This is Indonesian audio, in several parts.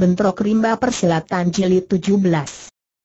Bentrok Rimba Persilatan Jilid 17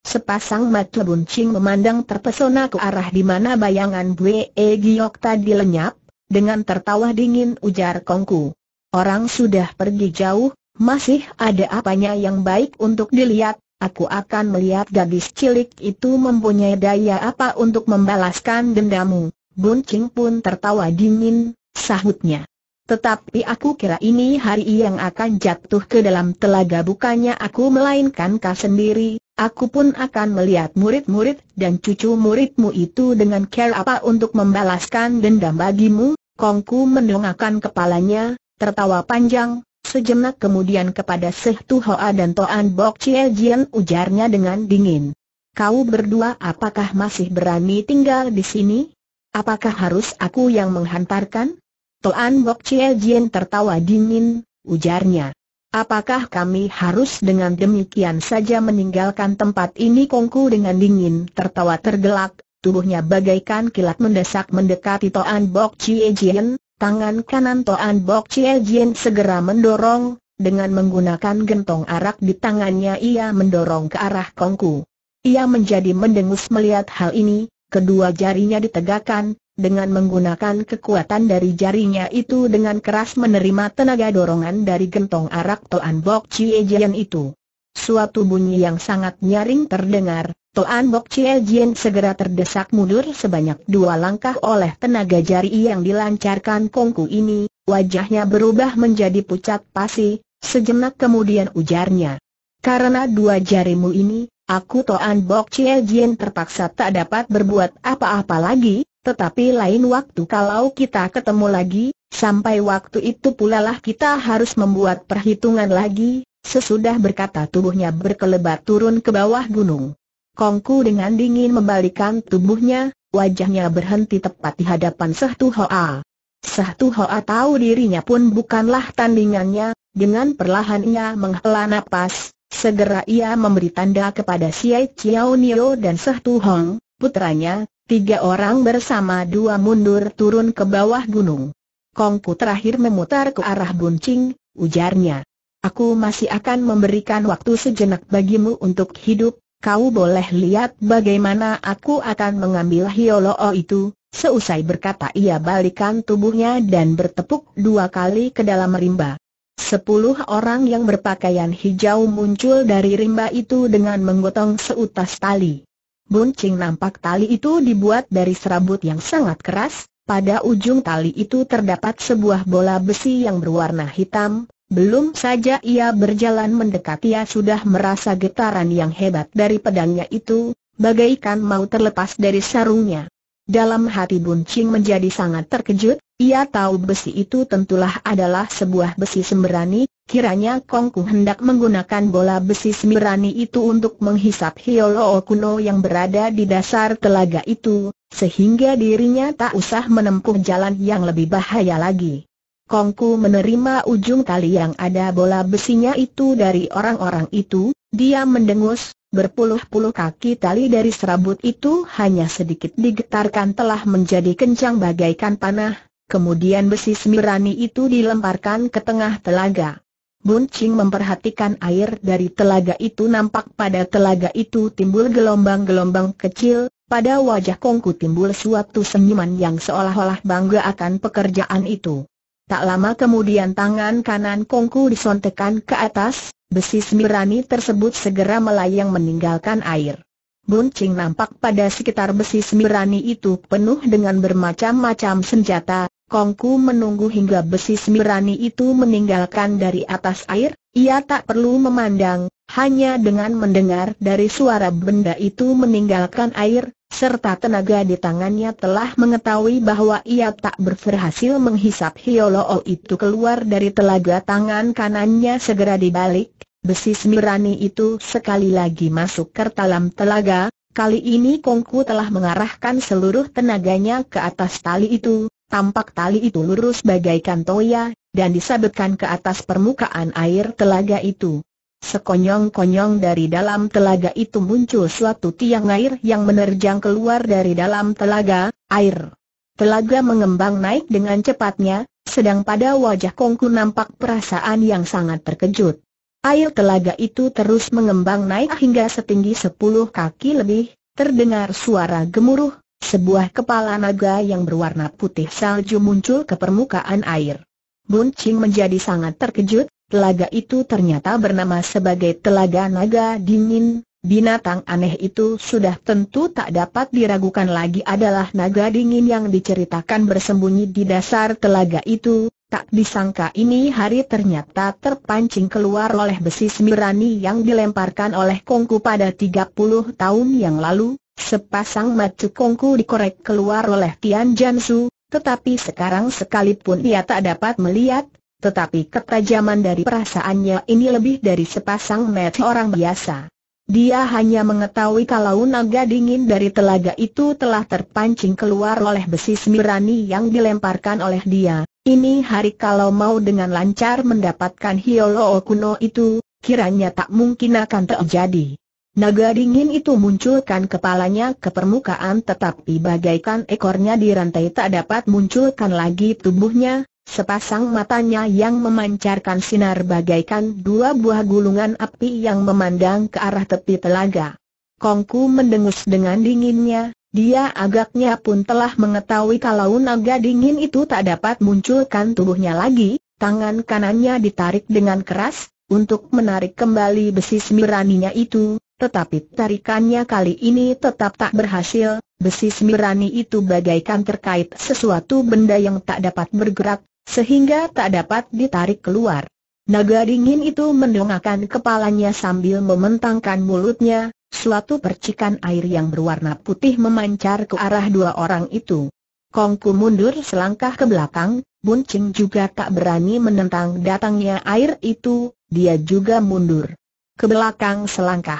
Sepasang mata buncing memandang terpesona ke arah di mana bayangan Bwe e Giok tadi lenyap, dengan tertawa dingin ujar Kongku. Orang sudah pergi jauh, masih ada apanya yang baik untuk dilihat, aku akan melihat gadis cilik itu mempunyai daya apa untuk membalaskan dendamu. Buncing pun tertawa dingin, sahutnya. Tetapi aku kira ini hari yang akan jatuh ke dalam telaga bukannya aku melainkan kau sendiri, aku pun akan melihat murid-murid dan cucu muridmu itu dengan care apa untuk membalaskan dendam bagimu, Kongku mendongakkan kepalanya, tertawa panjang, sejenak kemudian kepada Seh Tuhoa dan Toan Bok Chie Jian ujarnya dengan dingin. Kau berdua apakah masih berani tinggal di sini? Apakah harus aku yang menghantarkan? Toan Bok Chie Jin tertawa dingin, ujarnya. Apakah kami harus dengan demikian saja meninggalkan tempat ini Kongku dengan dingin tertawa tergelak, tubuhnya bagaikan kilat mendesak mendekati Toan Bok Chie Jin, tangan kanan Toan Bok Chie Jin segera mendorong, dengan menggunakan gentong arak di tangannya ia mendorong ke arah Kongku. Ia menjadi mendengus melihat hal ini, kedua jarinya ditegakkan, dengan menggunakan kekuatan dari jarinya itu dengan keras menerima tenaga dorongan dari gentong arak Toan Bok Chie Jian itu. Suatu bunyi yang sangat nyaring terdengar, Toan Bok Chie Jian segera terdesak mundur sebanyak dua langkah oleh tenaga jari yang dilancarkan kongku ini, wajahnya berubah menjadi pucat pasi, sejenak kemudian ujarnya. Karena dua jarimu ini, aku Toan Bok Chie Jian terpaksa tak dapat berbuat apa-apa lagi, tetapi lain waktu kalau kita ketemu lagi, sampai waktu itu pula lah kita harus membuat perhitungan lagi, sesudah berkata tubuhnya berkelebat turun ke bawah gunung. Kongku dengan dingin membalikan tubuhnya, wajahnya berhenti tepat di hadapan Sehtu Hoa. Sehtu Hoa tahu dirinya pun bukanlah tandingannya, dengan perlahan ia menghela napas, segera ia memberi tanda kepada Siai Chiao dan Sehtu Hong, putranya, Tiga orang bersama dua mundur turun ke bawah gunung. Kongku terakhir memutar ke arah Buncing, ujarnya. Aku masih akan memberikan waktu sejenak bagimu untuk hidup, kau boleh lihat bagaimana aku akan mengambil Hioloo itu. Seusai berkata ia balikan tubuhnya dan bertepuk dua kali ke dalam rimba. Sepuluh orang yang berpakaian hijau muncul dari rimba itu dengan menggotong seutas tali. Buncing nampak tali itu dibuat dari serabut yang sangat keras, pada ujung tali itu terdapat sebuah bola besi yang berwarna hitam, belum saja ia berjalan mendekat, ia sudah merasa getaran yang hebat dari pedangnya itu, bagaikan mau terlepas dari sarungnya. Dalam hati Bun Ching menjadi sangat terkejut, ia tahu besi itu tentulah adalah sebuah besi sembrani, kiranya Kongku hendak menggunakan bola besi sembrani itu untuk menghisap Hiolo kuno yang berada di dasar telaga itu, sehingga dirinya tak usah menempuh jalan yang lebih bahaya lagi. Kongku menerima ujung tali yang ada bola besinya itu dari orang-orang itu, dia mendengus, berpuluh-puluh kaki tali dari serabut itu hanya sedikit digetarkan telah menjadi kencang bagaikan panah, kemudian besi semirani itu dilemparkan ke tengah telaga. Buncing memperhatikan air dari telaga itu nampak pada telaga itu timbul gelombang-gelombang kecil, pada wajah Kongku timbul suatu senyuman yang seolah-olah bangga akan pekerjaan itu. Tak lama kemudian tangan kanan Kongku disontekan ke atas, Besi semirani tersebut segera melayang meninggalkan air. Buncing nampak pada sekitar besi semirani itu penuh dengan bermacam-macam senjata, Kongku menunggu hingga besi semirani itu meninggalkan dari atas air, ia tak perlu memandang, hanya dengan mendengar dari suara benda itu meninggalkan air, serta tenaga di tangannya telah mengetahui bahwa ia tak berhasil menghisap hiolo itu keluar dari telaga tangan kanannya segera dibalik, Besi semirani itu sekali lagi masuk ke dalam telaga, kali ini Kongku telah mengarahkan seluruh tenaganya ke atas tali itu, tampak tali itu lurus bagaikan toya, dan disabetkan ke atas permukaan air telaga itu. Sekonyong-konyong dari dalam telaga itu muncul suatu tiang air yang menerjang keluar dari dalam telaga, air. Telaga mengembang naik dengan cepatnya, sedang pada wajah Kongku nampak perasaan yang sangat terkejut. Air telaga itu terus mengembang naik hingga setinggi sepuluh kaki lebih, terdengar suara gemuruh, sebuah kepala naga yang berwarna putih salju muncul ke permukaan air. Bun Ching menjadi sangat terkejut, telaga itu ternyata bernama sebagai Telaga Naga Dingin, Binatang aneh itu sudah tentu tak dapat diragukan lagi adalah naga dingin yang diceritakan bersembunyi di dasar telaga itu, tak disangka ini hari ternyata terpancing keluar oleh besi semirani yang dilemparkan oleh Kongku pada 30 tahun yang lalu, sepasang mata Kongku dikorek keluar oleh Tian Jansu, tetapi sekarang sekalipun ia tak dapat melihat, tetapi ketajaman dari perasaannya ini lebih dari sepasang mata orang biasa. Dia hanya mengetahui kalau naga dingin dari telaga itu telah terpancing keluar oleh besi semirani yang dilemparkan oleh dia. Ini hari kalau mau dengan lancar mendapatkan Hiolo Okuno itu, kiranya tak mungkin akan terjadi. Naga dingin itu munculkan kepalanya ke permukaan tetapi bagaikan ekornya di rantai tak dapat munculkan lagi tubuhnya, Sepasang matanya yang memancarkan sinar bagaikan dua buah gulungan api yang memandang ke arah tepi telaga. Kongku mendengus dengan dinginnya, dia agaknya pun telah mengetahui kalau naga dingin itu tak dapat munculkan tubuhnya lagi, tangan kanannya ditarik dengan keras, untuk menarik kembali besi semiraninya itu, tetapi tarikannya kali ini tetap tak berhasil, besi semirani itu bagaikan terkait sesuatu benda yang tak dapat bergerak, sehingga tak dapat ditarik keluar. Naga dingin itu mendongakkan kepalanya sambil mementangkan mulutnya, suatu percikan air yang berwarna putih memancar ke arah dua orang itu. Kongku mundur selangkah ke belakang, Buncing juga tak berani menentang datangnya air itu, dia juga mundur. Ke belakang selangkah.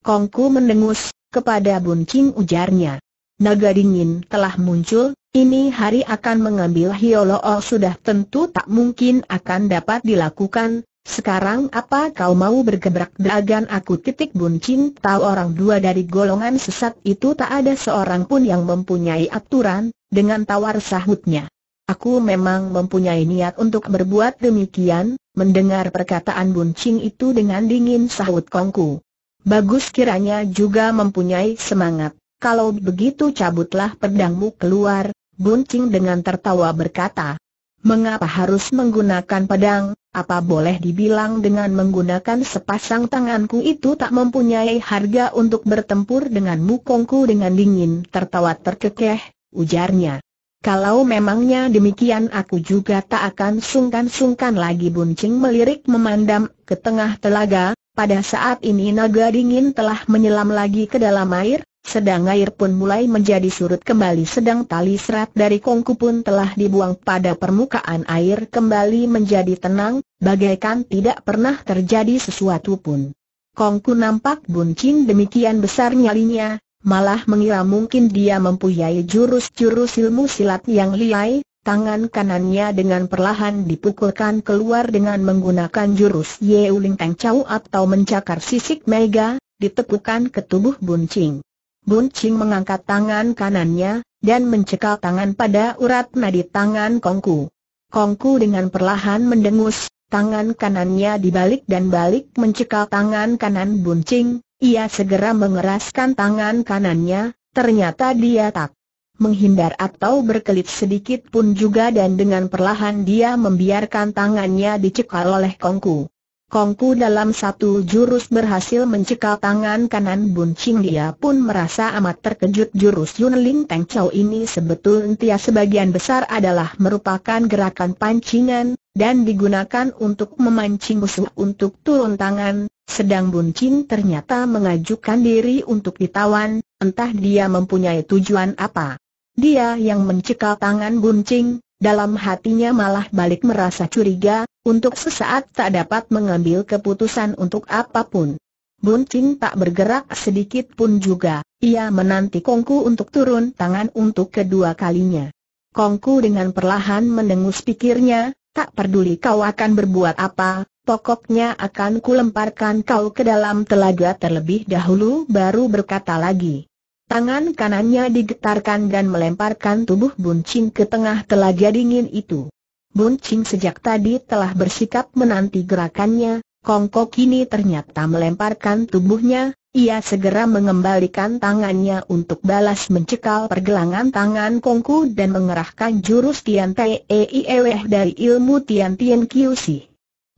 Kongku mendengus, kepada Buncing ujarnya. Naga dingin telah muncul, ini hari akan mengambil Hioloo oh sudah tentu tak mungkin akan dapat dilakukan, sekarang apa kau mau bergebrak dagan aku titik buncing tahu orang dua dari golongan sesat itu tak ada seorang pun yang mempunyai aturan, dengan tawar sahutnya. Aku memang mempunyai niat untuk berbuat demikian, mendengar perkataan buncing itu dengan dingin sahut kongku. Bagus kiranya juga mempunyai semangat, kalau begitu cabutlah pedangmu keluar, Buncing dengan tertawa berkata, Mengapa harus menggunakan pedang? Apa boleh dibilang dengan menggunakan sepasang tanganku itu tak mempunyai harga untuk bertempur dengan mukongku dengan dingin tertawa terkekeh, ujarnya. Kalau memangnya demikian aku juga tak akan sungkan-sungkan lagi buncing melirik memandam ke tengah telaga, pada saat ini naga dingin telah menyelam lagi ke dalam air, sedang air pun mulai menjadi surut kembali sedang tali serat dari kongku pun telah dibuang pada permukaan air kembali menjadi tenang, bagaikan tidak pernah terjadi sesuatu pun. Kongku nampak buncing demikian besar nyalinya, malah mengira mungkin dia mempunyai jurus-jurus ilmu silat yang liai, tangan kanannya dengan perlahan dipukulkan keluar dengan menggunakan jurus Yeuling Teng Chau atau mencakar sisik mega, ditepukan ke tubuh buncing. Bun Ching mengangkat tangan kanannya, dan mencekal tangan pada urat nadi tangan Kongku. Kongku dengan perlahan mendengus, tangan kanannya dibalik dan balik mencekal tangan kanan Bun Ching, ia segera mengeraskan tangan kanannya, ternyata dia tak menghindar atau berkelit sedikit pun juga dan dengan perlahan dia membiarkan tangannya dicekal oleh Kongku. Kongku dalam satu jurus berhasil mencekal tangan kanan buncing dia pun merasa amat terkejut jurus Yunling Teng Chow ini sebetulnya sebagian besar adalah merupakan gerakan pancingan, dan digunakan untuk memancing musuh untuk turun tangan, sedang buncing ternyata mengajukan diri untuk ditawan, entah dia mempunyai tujuan apa. Dia yang mencekal tangan buncing, dalam hatinya malah balik merasa curiga, untuk sesaat tak dapat mengambil keputusan untuk apapun. Ching tak bergerak sedikit pun juga, ia menanti Kongku untuk turun tangan untuk kedua kalinya. Kongku dengan perlahan mendengus pikirnya, tak peduli kau akan berbuat apa, pokoknya akan kulemparkan kau ke dalam telaga terlebih dahulu baru berkata lagi. Tangan kanannya digetarkan dan melemparkan tubuh buncing ke tengah telaga dingin itu. Buncing sejak tadi telah bersikap menanti gerakannya, Kongko kini ternyata melemparkan tubuhnya, ia segera mengembalikan tangannya untuk balas mencekal pergelangan tangan Kongku dan mengerahkan jurus Tian Tei e Ieweh dari ilmu Tian Tian Kiu Si.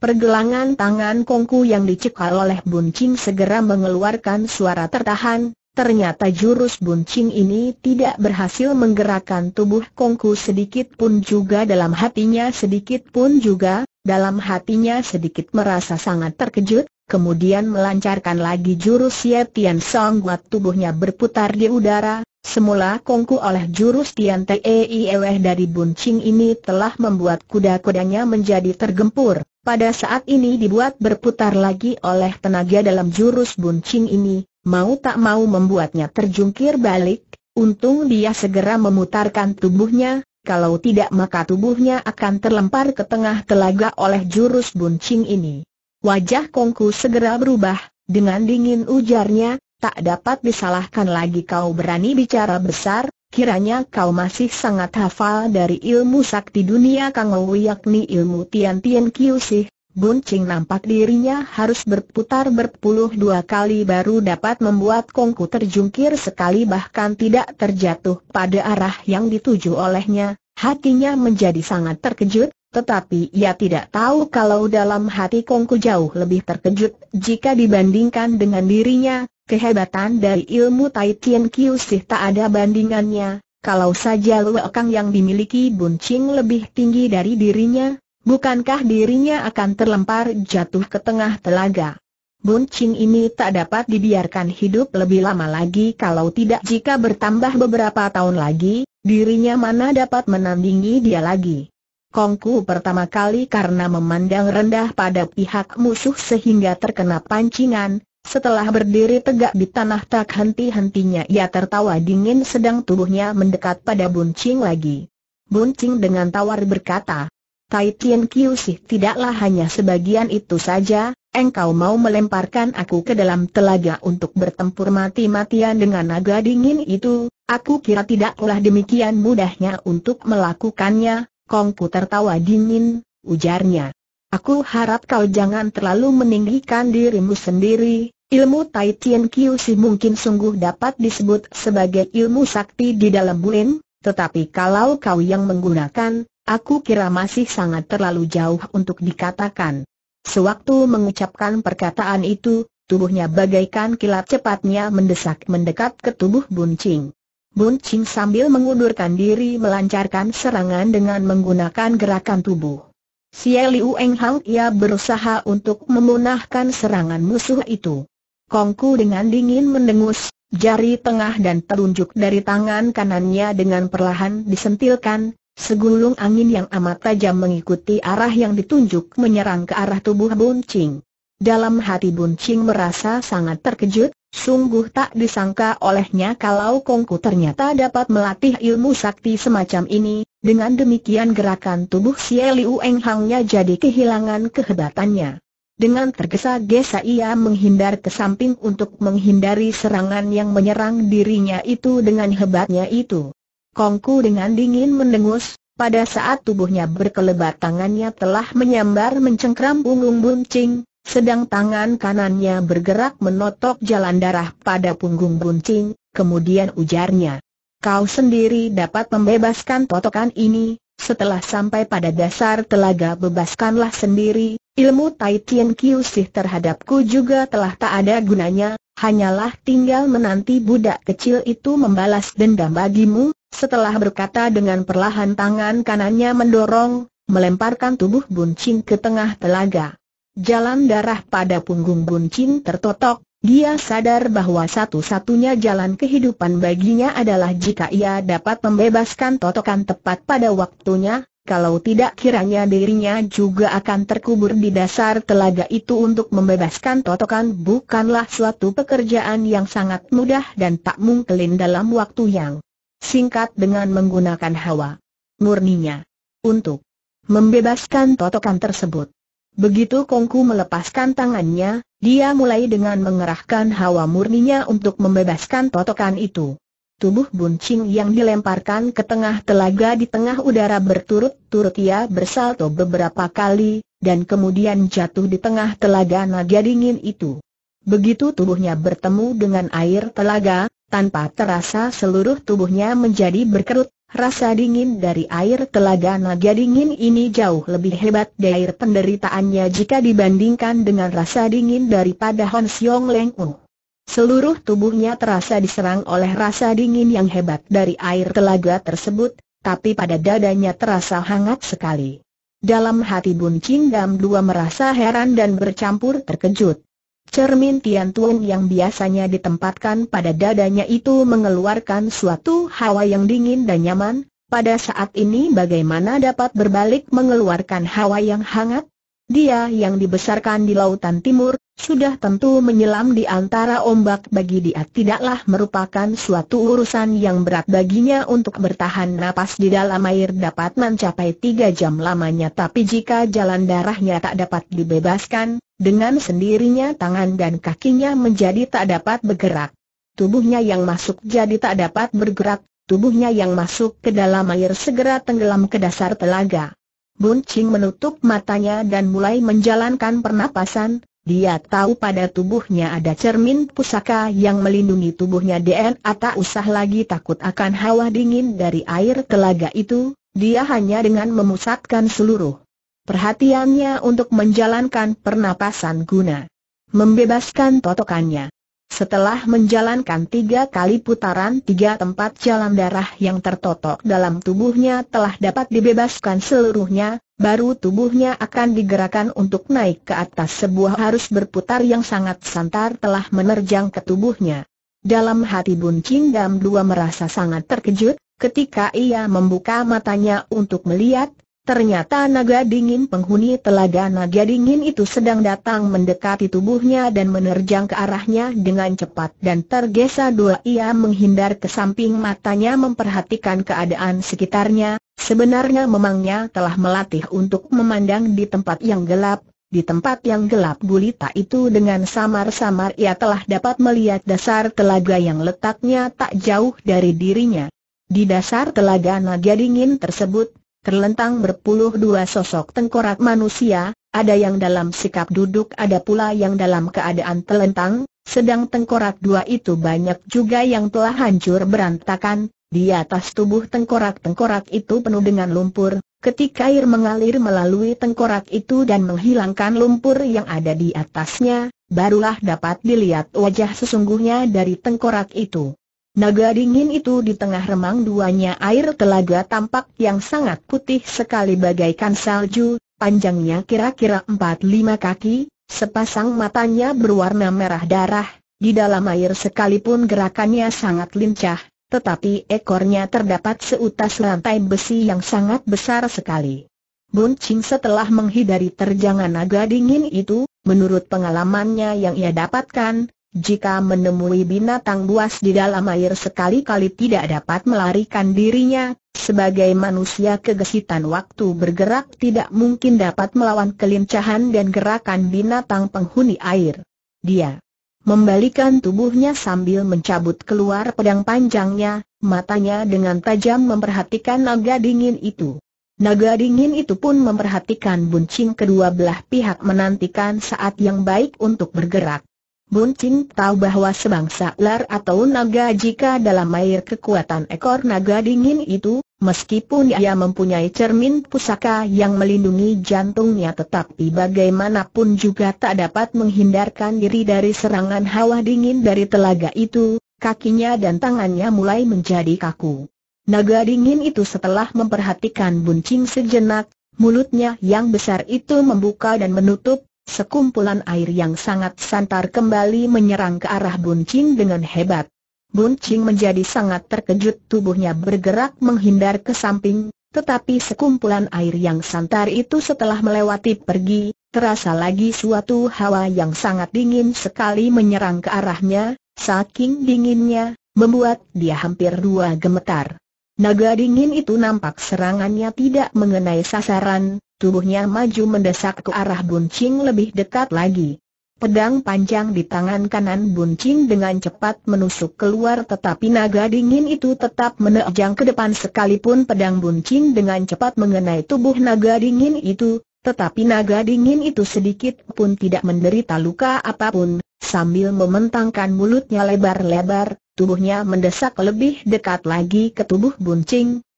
Pergelangan tangan Kongku yang dicekal oleh Buncing segera mengeluarkan suara tertahan, Ternyata jurus buncing ini tidak berhasil menggerakkan tubuh Kongku sedikit pun juga dalam hatinya sedikit pun juga, dalam hatinya sedikit merasa sangat terkejut, kemudian melancarkan lagi jurus Ye Tian Song buat tubuhnya berputar di udara, semula Kongku oleh jurus Tian Teieweh dari buncing ini telah membuat kuda-kudanya menjadi tergempur, pada saat ini dibuat berputar lagi oleh tenaga dalam jurus buncing ini, mau tak mau membuatnya terjungkir balik, untung dia segera memutarkan tubuhnya, kalau tidak maka tubuhnya akan terlempar ke tengah telaga oleh jurus buncing ini. Wajah Kongku segera berubah, dengan dingin ujarnya, tak dapat disalahkan lagi kau berani bicara besar, Kiranya kau masih sangat hafal dari ilmu sakti dunia Kangowi yakni ilmu Tian Tian Kiu Sih, Buncing nampak dirinya harus berputar berpuluh dua kali baru dapat membuat Kongku terjungkir sekali bahkan tidak terjatuh pada arah yang dituju olehnya. Hatinya menjadi sangat terkejut, tetapi ia tidak tahu kalau dalam hati Kongku jauh lebih terkejut jika dibandingkan dengan dirinya, kehebatan dari ilmu Tai Tien Kiu sih tak ada bandingannya. Kalau saja Luekang yang dimiliki Buncing lebih tinggi dari dirinya, Bukankah dirinya akan terlempar jatuh ke tengah telaga? Bun Ching ini tak dapat dibiarkan hidup lebih lama lagi kalau tidak jika bertambah beberapa tahun lagi, dirinya mana dapat menandingi dia lagi. Kongku pertama kali karena memandang rendah pada pihak musuh sehingga terkena pancingan, setelah berdiri tegak di tanah tak henti-hentinya ia tertawa dingin sedang tubuhnya mendekat pada Bun Ching lagi. Bun Ching dengan tawar berkata, Tai Tien sih tidaklah hanya sebagian itu saja, engkau mau melemparkan aku ke dalam telaga untuk bertempur mati-matian dengan naga dingin itu, aku kira tidaklah demikian mudahnya untuk melakukannya, Kong Kongku tertawa dingin, ujarnya. Aku harap kau jangan terlalu meninggikan dirimu sendiri, ilmu Tai Tien si mungkin sungguh dapat disebut sebagai ilmu sakti di dalam buin, tetapi kalau kau yang menggunakan, Aku kira masih sangat terlalu jauh untuk dikatakan. Sewaktu mengucapkan perkataan itu, tubuhnya bagaikan kilat cepatnya mendesak mendekat ke tubuh Buncing. Buncing sambil mengundurkan diri melancarkan serangan dengan menggunakan gerakan tubuh. Xie Liu Eng Hang ia berusaha untuk memunahkan serangan musuh itu. Kongku dengan dingin mendengus, jari tengah dan telunjuk dari tangan kanannya dengan perlahan disentilkan, Segulung angin yang amat tajam mengikuti arah yang ditunjuk menyerang ke arah tubuh Buncing. Dalam hati Buncing merasa sangat terkejut, sungguh tak disangka olehnya kalau Kongku ternyata dapat melatih ilmu sakti semacam ini, dengan demikian gerakan tubuh si Liu Eng Hangnya jadi kehilangan kehebatannya. Dengan tergesa-gesa ia menghindar ke samping untuk menghindari serangan yang menyerang dirinya itu dengan hebatnya itu. Kongku dengan dingin mendengus, pada saat tubuhnya berkelebat tangannya telah menyambar mencengkram punggung buncing, sedang tangan kanannya bergerak menotok jalan darah pada punggung buncing, kemudian ujarnya. Kau sendiri dapat membebaskan totokan ini, setelah sampai pada dasar telaga bebaskanlah sendiri, ilmu Tai Tien Kiu sih terhadapku juga telah tak ada gunanya, hanyalah tinggal menanti budak kecil itu membalas dendam bagimu, setelah berkata dengan perlahan tangan kanannya mendorong, melemparkan tubuh Buncing ke tengah telaga. Jalan darah pada punggung Buncing tertotok, dia sadar bahwa satu-satunya jalan kehidupan baginya adalah jika ia dapat membebaskan totokan tepat pada waktunya, kalau tidak kiranya dirinya juga akan terkubur di dasar telaga itu untuk membebaskan totokan bukanlah suatu pekerjaan yang sangat mudah dan tak mungkin dalam waktu yang singkat dengan menggunakan hawa murninya untuk membebaskan totokan tersebut. Begitu Kongku melepaskan tangannya, dia mulai dengan mengerahkan hawa murninya untuk membebaskan totokan itu. Tubuh buncing yang dilemparkan ke tengah telaga di tengah udara berturut-turut ia bersalto beberapa kali, dan kemudian jatuh di tengah telaga naga dingin itu. Begitu tubuhnya bertemu dengan air telaga, tanpa terasa seluruh tubuhnya menjadi berkerut, rasa dingin dari air telaga naga dingin ini jauh lebih hebat dari air penderitaannya jika dibandingkan dengan rasa dingin daripada Hon Xiong Leng U. Seluruh tubuhnya terasa diserang oleh rasa dingin yang hebat dari air telaga tersebut, tapi pada dadanya terasa hangat sekali. Dalam hati Bun Gam Dam dua merasa heran dan bercampur terkejut. Cermin Tian Tung yang biasanya ditempatkan pada dadanya itu mengeluarkan suatu hawa yang dingin dan nyaman, pada saat ini bagaimana dapat berbalik mengeluarkan hawa yang hangat? Dia yang dibesarkan di lautan timur, sudah tentu menyelam di antara ombak bagi dia tidaklah merupakan suatu urusan yang berat baginya untuk bertahan napas di dalam air dapat mencapai tiga jam lamanya tapi jika jalan darahnya tak dapat dibebaskan, dengan sendirinya tangan dan kakinya menjadi tak dapat bergerak. Tubuhnya yang masuk jadi tak dapat bergerak, tubuhnya yang masuk ke dalam air segera tenggelam ke dasar telaga. Bun Ching menutup matanya dan mulai menjalankan pernapasan, dia tahu pada tubuhnya ada cermin pusaka yang melindungi tubuhnya DNA tak usah lagi takut akan hawa dingin dari air telaga itu, dia hanya dengan memusatkan seluruh perhatiannya untuk menjalankan pernapasan guna membebaskan totokannya. Setelah menjalankan tiga kali putaran tiga tempat jalan darah yang tertotok dalam tubuhnya telah dapat dibebaskan seluruhnya, baru tubuhnya akan digerakkan untuk naik ke atas sebuah harus berputar yang sangat santar telah menerjang ke tubuhnya. Dalam hati Bun Dam dua merasa sangat terkejut, ketika ia membuka matanya untuk melihat, Ternyata naga dingin penghuni telaga naga dingin itu sedang datang mendekati tubuhnya dan menerjang ke arahnya dengan cepat dan tergesa dua ia menghindar ke samping matanya memperhatikan keadaan sekitarnya, sebenarnya memangnya telah melatih untuk memandang di tempat yang gelap, di tempat yang gelap gulita itu dengan samar-samar ia telah dapat melihat dasar telaga yang letaknya tak jauh dari dirinya. Di dasar telaga naga dingin tersebut, terlentang berpuluh dua sosok tengkorak manusia, ada yang dalam sikap duduk ada pula yang dalam keadaan telentang, sedang tengkorak dua itu banyak juga yang telah hancur berantakan, di atas tubuh tengkorak-tengkorak itu penuh dengan lumpur, ketika air mengalir melalui tengkorak itu dan menghilangkan lumpur yang ada di atasnya, barulah dapat dilihat wajah sesungguhnya dari tengkorak itu. Naga dingin itu di tengah remang duanya air telaga tampak yang sangat putih sekali bagaikan salju, panjangnya kira-kira 4-5 kaki, sepasang matanya berwarna merah darah, di dalam air sekalipun gerakannya sangat lincah, tetapi ekornya terdapat seutas rantai besi yang sangat besar sekali. Buncing setelah menghindari terjangan naga dingin itu, menurut pengalamannya yang ia dapatkan, jika menemui binatang buas di dalam air sekali-kali tidak dapat melarikan dirinya, sebagai manusia kegesitan waktu bergerak tidak mungkin dapat melawan kelincahan dan gerakan binatang penghuni air. Dia membalikan tubuhnya sambil mencabut keluar pedang panjangnya, matanya dengan tajam memperhatikan naga dingin itu. Naga dingin itu pun memperhatikan buncing kedua belah pihak menantikan saat yang baik untuk bergerak. Bun Cing tahu bahwa sebangsa ular atau naga jika dalam air kekuatan ekor naga dingin itu, meskipun ia mempunyai cermin pusaka yang melindungi jantungnya tetapi bagaimanapun juga tak dapat menghindarkan diri dari serangan hawa dingin dari telaga itu, kakinya dan tangannya mulai menjadi kaku. Naga dingin itu setelah memperhatikan Bun Cing sejenak, mulutnya yang besar itu membuka dan menutup Sekumpulan air yang sangat santar kembali menyerang ke arah Buncing dengan hebat. Buncing menjadi sangat terkejut tubuhnya bergerak menghindar ke samping, tetapi sekumpulan air yang santar itu setelah melewati pergi, terasa lagi suatu hawa yang sangat dingin sekali menyerang ke arahnya, saking dinginnya, membuat dia hampir dua gemetar. Naga dingin itu nampak serangannya tidak mengenai sasaran, Tubuhnya maju mendesak ke arah Bun lebih dekat lagi. Pedang panjang di tangan kanan Bun dengan cepat menusuk keluar tetapi naga dingin itu tetap menerjang ke depan sekalipun pedang Bun dengan cepat mengenai tubuh naga dingin itu, tetapi naga dingin itu sedikit pun tidak menderita luka apapun, sambil mementangkan mulutnya lebar-lebar, tubuhnya mendesak lebih dekat lagi ke tubuh Bun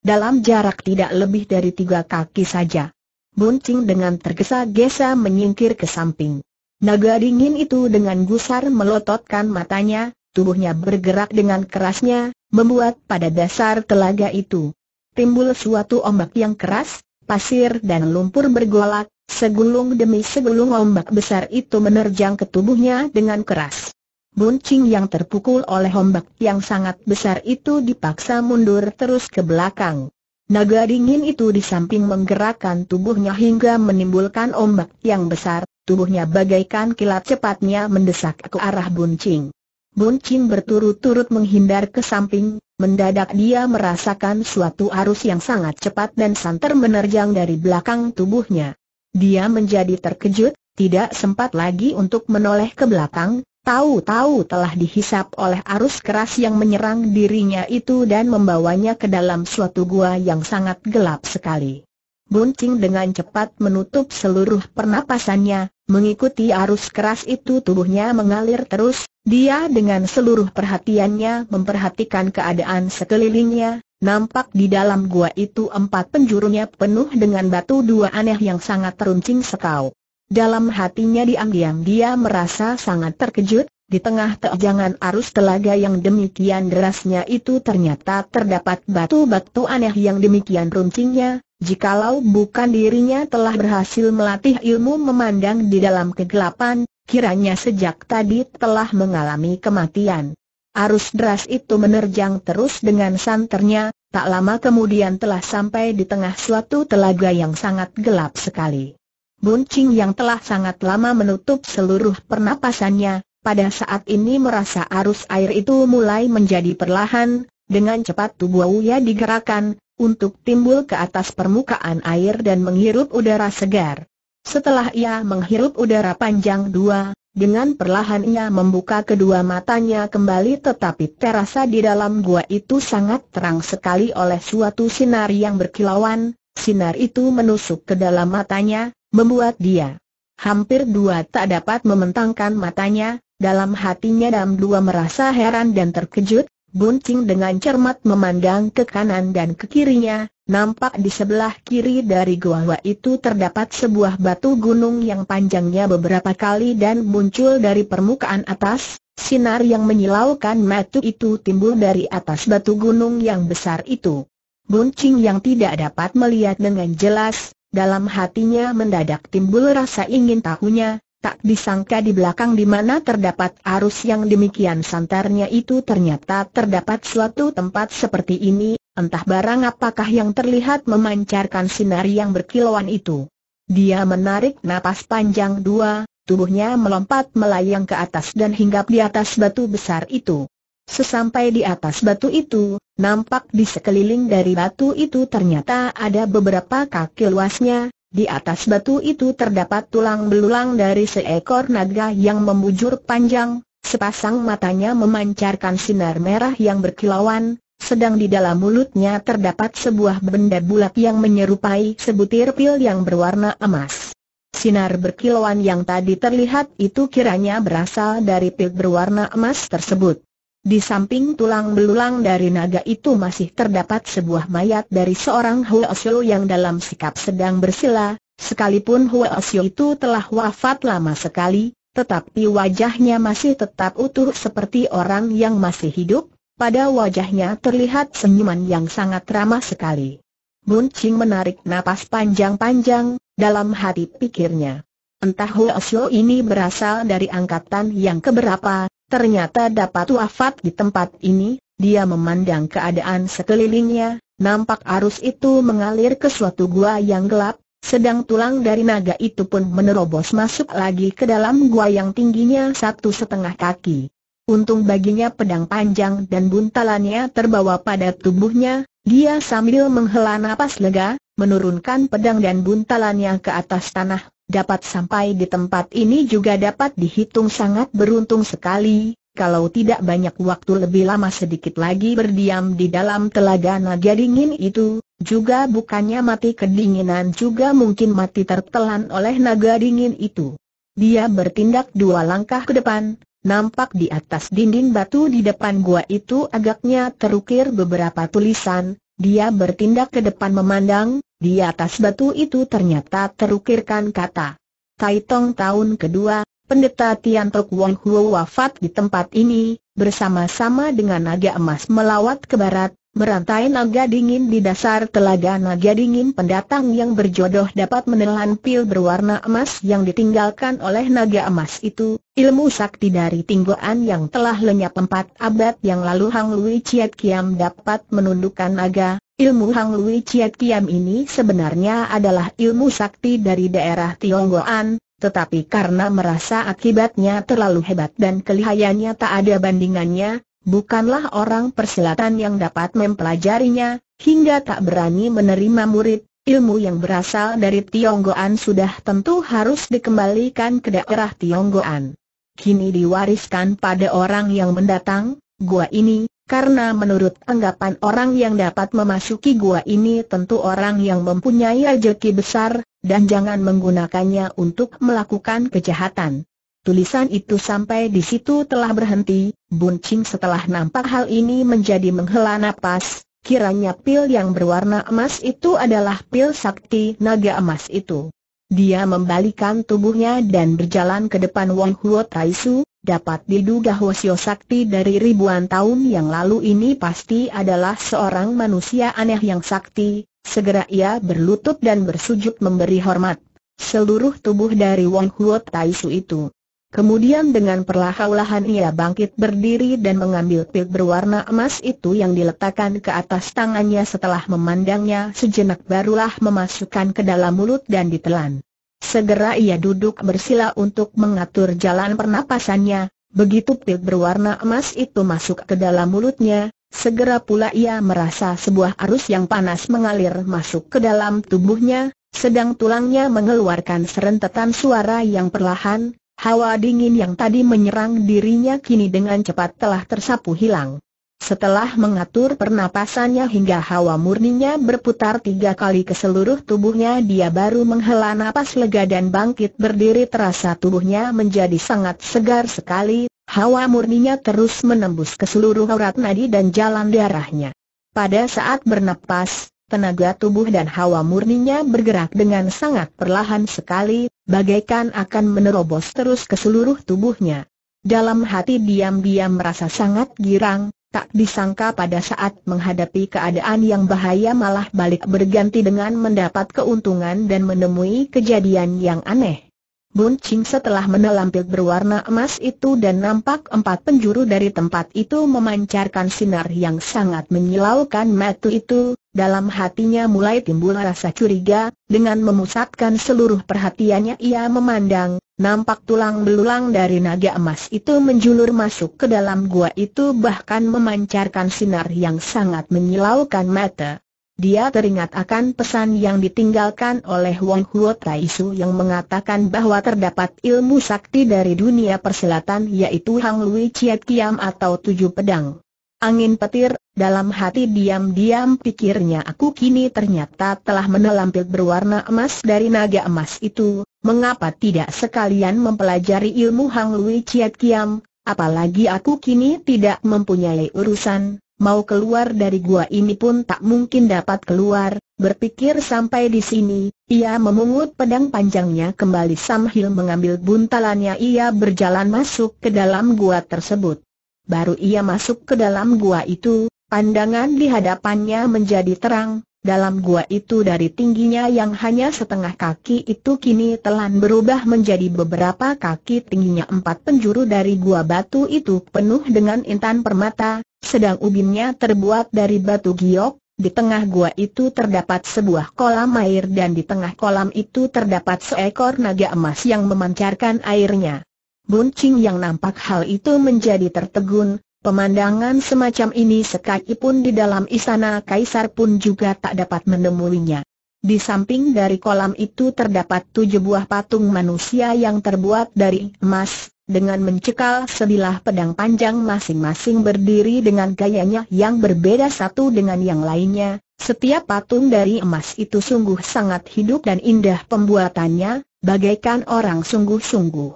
dalam jarak tidak lebih dari tiga kaki saja. Buncing dengan tergesa-gesa menyingkir ke samping. Naga dingin itu dengan gusar melototkan matanya, tubuhnya bergerak dengan kerasnya, membuat pada dasar telaga itu timbul suatu ombak yang keras, pasir dan lumpur bergolak, segulung demi segulung ombak besar itu menerjang ke tubuhnya dengan keras. Buncing yang terpukul oleh ombak yang sangat besar itu dipaksa mundur terus ke belakang. Naga dingin itu di samping menggerakkan tubuhnya hingga menimbulkan ombak yang besar, tubuhnya bagaikan kilat cepatnya mendesak ke arah buncing. Buncing berturut-turut menghindar ke samping, mendadak dia merasakan suatu arus yang sangat cepat dan santer menerjang dari belakang tubuhnya. Dia menjadi terkejut, tidak sempat lagi untuk menoleh ke belakang, tahu-tahu telah dihisap oleh arus keras yang menyerang dirinya itu dan membawanya ke dalam suatu gua yang sangat gelap sekali. Buncing dengan cepat menutup seluruh pernapasannya, mengikuti arus keras itu tubuhnya mengalir terus, dia dengan seluruh perhatiannya memperhatikan keadaan sekelilingnya, nampak di dalam gua itu empat penjurunya penuh dengan batu dua aneh yang sangat teruncing sekau. Dalam hatinya diam-diam dia merasa sangat terkejut, di tengah terjangan arus telaga yang demikian derasnya itu ternyata terdapat batu-batu aneh yang demikian runcingnya, jikalau bukan dirinya telah berhasil melatih ilmu memandang di dalam kegelapan, kiranya sejak tadi telah mengalami kematian. Arus deras itu menerjang terus dengan santernya, tak lama kemudian telah sampai di tengah suatu telaga yang sangat gelap sekali. Buncing yang telah sangat lama menutup seluruh pernapasannya, pada saat ini merasa arus air itu mulai menjadi perlahan, dengan cepat tubuh Uya digerakkan, untuk timbul ke atas permukaan air dan menghirup udara segar. Setelah ia menghirup udara panjang dua, dengan perlahan ia membuka kedua matanya kembali tetapi terasa di dalam gua itu sangat terang sekali oleh suatu sinar yang berkilauan, sinar itu menusuk ke dalam matanya, membuat dia hampir dua tak dapat mementangkan matanya, dalam hatinya Dam Dua merasa heran dan terkejut, Buncing dengan cermat memandang ke kanan dan ke kirinya, nampak di sebelah kiri dari gua itu terdapat sebuah batu gunung yang panjangnya beberapa kali dan muncul dari permukaan atas, sinar yang menyilaukan matu itu timbul dari atas batu gunung yang besar itu. Buncing yang tidak dapat melihat dengan jelas, dalam hatinya mendadak timbul rasa ingin tahunya, tak disangka di belakang di mana terdapat arus yang demikian santarnya itu ternyata terdapat suatu tempat seperti ini, entah barang apakah yang terlihat memancarkan sinar yang berkilauan itu. Dia menarik napas panjang dua, tubuhnya melompat melayang ke atas dan hinggap di atas batu besar itu. Sesampai di atas batu itu, nampak di sekeliling dari batu itu ternyata ada beberapa kaki luasnya, di atas batu itu terdapat tulang belulang dari seekor naga yang membujur panjang, sepasang matanya memancarkan sinar merah yang berkilauan, sedang di dalam mulutnya terdapat sebuah benda bulat yang menyerupai sebutir pil yang berwarna emas. Sinar berkilauan yang tadi terlihat itu kiranya berasal dari pil berwarna emas tersebut. Di samping tulang belulang dari naga itu masih terdapat sebuah mayat dari seorang Hu Huasyo yang dalam sikap sedang bersila, sekalipun Hu Huasyo itu telah wafat lama sekali, tetapi wajahnya masih tetap utuh seperti orang yang masih hidup, pada wajahnya terlihat senyuman yang sangat ramah sekali. Bun Ching menarik napas panjang-panjang, dalam hati pikirnya. Entah Hu Huasyo ini berasal dari angkatan yang keberapa, ternyata dapat wafat di tempat ini, dia memandang keadaan sekelilingnya, nampak arus itu mengalir ke suatu gua yang gelap, sedang tulang dari naga itu pun menerobos masuk lagi ke dalam gua yang tingginya satu setengah kaki. Untung baginya pedang panjang dan buntalannya terbawa pada tubuhnya, dia sambil menghela napas lega, menurunkan pedang dan buntalannya ke atas tanah, dapat sampai di tempat ini juga dapat dihitung sangat beruntung sekali, kalau tidak banyak waktu lebih lama sedikit lagi berdiam di dalam telaga naga dingin itu, juga bukannya mati kedinginan juga mungkin mati tertelan oleh naga dingin itu. Dia bertindak dua langkah ke depan, nampak di atas dinding batu di depan gua itu agaknya terukir beberapa tulisan, dia bertindak ke depan memandang, di atas batu itu ternyata terukirkan kata. Taitong tahun kedua, pendeta Tok Wong Huo wafat di tempat ini, bersama-sama dengan naga emas melawat ke barat, Merantai naga dingin di dasar telaga naga dingin pendatang yang berjodoh dapat menelan pil berwarna emas yang ditinggalkan oleh naga emas itu, ilmu sakti dari tinggoan yang telah lenyap empat abad yang lalu Hang Lui Chiat Kiam dapat menundukkan naga, ilmu Hang Lui Chiat Kiam ini sebenarnya adalah ilmu sakti dari daerah Tionggoan, tetapi karena merasa akibatnya terlalu hebat dan kelihayannya tak ada bandingannya, bukanlah orang persilatan yang dapat mempelajarinya, hingga tak berani menerima murid, ilmu yang berasal dari Tionggoan sudah tentu harus dikembalikan ke daerah Tionggoan. Kini diwariskan pada orang yang mendatang, gua ini, karena menurut anggapan orang yang dapat memasuki gua ini tentu orang yang mempunyai rezeki besar, dan jangan menggunakannya untuk melakukan kejahatan. Tulisan itu sampai di situ telah berhenti, Bun Ching setelah nampak hal ini menjadi menghela nafas. kiranya pil yang berwarna emas itu adalah pil sakti naga emas itu. Dia membalikan tubuhnya dan berjalan ke depan Wang Huo Su. dapat diduga Hosio Sakti dari ribuan tahun yang lalu ini pasti adalah seorang manusia aneh yang sakti, segera ia berlutut dan bersujud memberi hormat seluruh tubuh dari Wang Huo Su itu. Kemudian dengan perlahan-lahan ia bangkit berdiri dan mengambil pil berwarna emas itu yang diletakkan ke atas tangannya setelah memandangnya sejenak barulah memasukkan ke dalam mulut dan ditelan. Segera ia duduk bersila untuk mengatur jalan pernapasannya, begitu pil berwarna emas itu masuk ke dalam mulutnya, segera pula ia merasa sebuah arus yang panas mengalir masuk ke dalam tubuhnya, sedang tulangnya mengeluarkan serentetan suara yang perlahan, Hawa dingin yang tadi menyerang dirinya kini dengan cepat telah tersapu hilang. Setelah mengatur pernapasannya hingga hawa murninya berputar tiga kali ke seluruh tubuhnya dia baru menghela napas lega dan bangkit berdiri terasa tubuhnya menjadi sangat segar sekali, hawa murninya terus menembus ke seluruh urat nadi dan jalan darahnya. Pada saat bernapas, tenaga tubuh dan hawa murninya bergerak dengan sangat perlahan sekali, bagaikan akan menerobos terus ke seluruh tubuhnya. Dalam hati diam-diam merasa sangat girang, tak disangka pada saat menghadapi keadaan yang bahaya malah balik berganti dengan mendapat keuntungan dan menemui kejadian yang aneh. Bun Ching setelah menelan pil berwarna emas itu dan nampak empat penjuru dari tempat itu memancarkan sinar yang sangat menyilaukan mata itu, dalam hatinya mulai timbul rasa curiga, dengan memusatkan seluruh perhatiannya ia memandang, nampak tulang belulang dari naga emas itu menjulur masuk ke dalam gua itu bahkan memancarkan sinar yang sangat menyilaukan mata. Dia teringat akan pesan yang ditinggalkan oleh Wong Huo Su yang mengatakan bahwa terdapat ilmu sakti dari dunia perselatan yaitu Hang Lui Chiat Kiam atau Tujuh Pedang. Angin petir, dalam hati diam-diam pikirnya aku kini ternyata telah menelampil berwarna emas dari naga emas itu, mengapa tidak sekalian mempelajari ilmu Hang Lui Chiat Kiam, apalagi aku kini tidak mempunyai urusan mau keluar dari gua ini pun tak mungkin dapat keluar, berpikir sampai di sini, ia memungut pedang panjangnya kembali sambil mengambil buntalannya ia berjalan masuk ke dalam gua tersebut. Baru ia masuk ke dalam gua itu, pandangan di hadapannya menjadi terang, dalam gua itu dari tingginya yang hanya setengah kaki itu kini telah berubah menjadi beberapa kaki tingginya empat penjuru dari gua batu itu penuh dengan intan permata, sedang ubinnya terbuat dari batu giok, di tengah gua itu terdapat sebuah kolam air dan di tengah kolam itu terdapat seekor naga emas yang memancarkan airnya. Buncing yang nampak hal itu menjadi tertegun, pemandangan semacam ini sekalipun di dalam istana kaisar pun juga tak dapat menemuinya. Di samping dari kolam itu terdapat tujuh buah patung manusia yang terbuat dari emas, dengan mencekal sebilah pedang panjang masing-masing berdiri dengan gayanya yang berbeda satu dengan yang lainnya. Setiap patung dari emas itu sungguh sangat hidup dan indah pembuatannya, bagaikan orang sungguh-sungguh.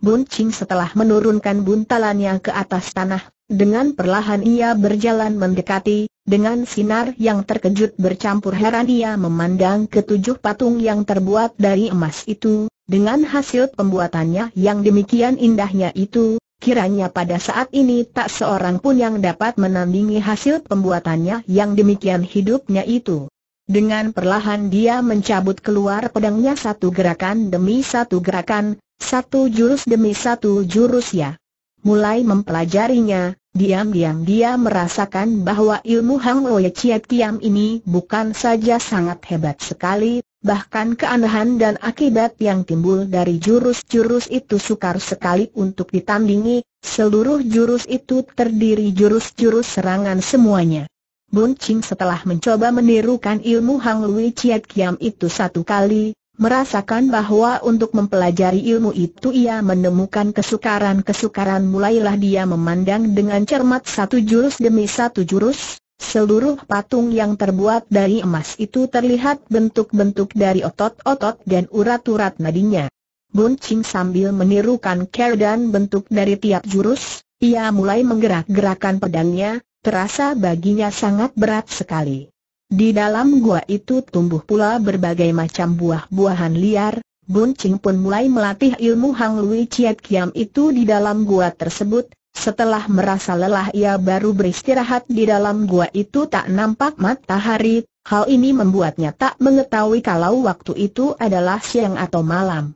Bun Ching setelah menurunkan buntalannya ke atas tanah, dengan perlahan ia berjalan mendekati, dengan sinar yang terkejut bercampur heran ia memandang ketujuh patung yang terbuat dari emas itu, dengan hasil pembuatannya yang demikian indahnya itu, kiranya pada saat ini tak seorang pun yang dapat menandingi hasil pembuatannya yang demikian hidupnya itu. Dengan perlahan dia mencabut keluar pedangnya satu gerakan demi satu gerakan, satu jurus demi satu jurus ya. Mulai mempelajarinya, diam-diam dia merasakan bahwa ilmu Hang Loe Chiat Kiam ini bukan saja sangat hebat sekali, bahkan keanehan dan akibat yang timbul dari jurus-jurus itu sukar sekali untuk ditandingi, seluruh jurus itu terdiri jurus-jurus serangan semuanya. Bun Ching setelah mencoba menirukan ilmu Hang Lui Chiat Kiam itu satu kali, merasakan bahwa untuk mempelajari ilmu itu ia menemukan kesukaran-kesukaran mulailah dia memandang dengan cermat satu jurus demi satu jurus, Seluruh patung yang terbuat dari emas itu terlihat bentuk-bentuk dari otot-otot dan urat-urat nadinya. Bun Ching sambil menirukan care dan bentuk dari tiap jurus, ia mulai menggerak-gerakan pedangnya, terasa baginya sangat berat sekali. Di dalam gua itu tumbuh pula berbagai macam buah-buahan liar, Bun Ching pun mulai melatih ilmu Hang Lui Chiat Kiam itu di dalam gua tersebut, setelah merasa lelah ia baru beristirahat di dalam gua itu tak nampak matahari, hal ini membuatnya tak mengetahui kalau waktu itu adalah siang atau malam.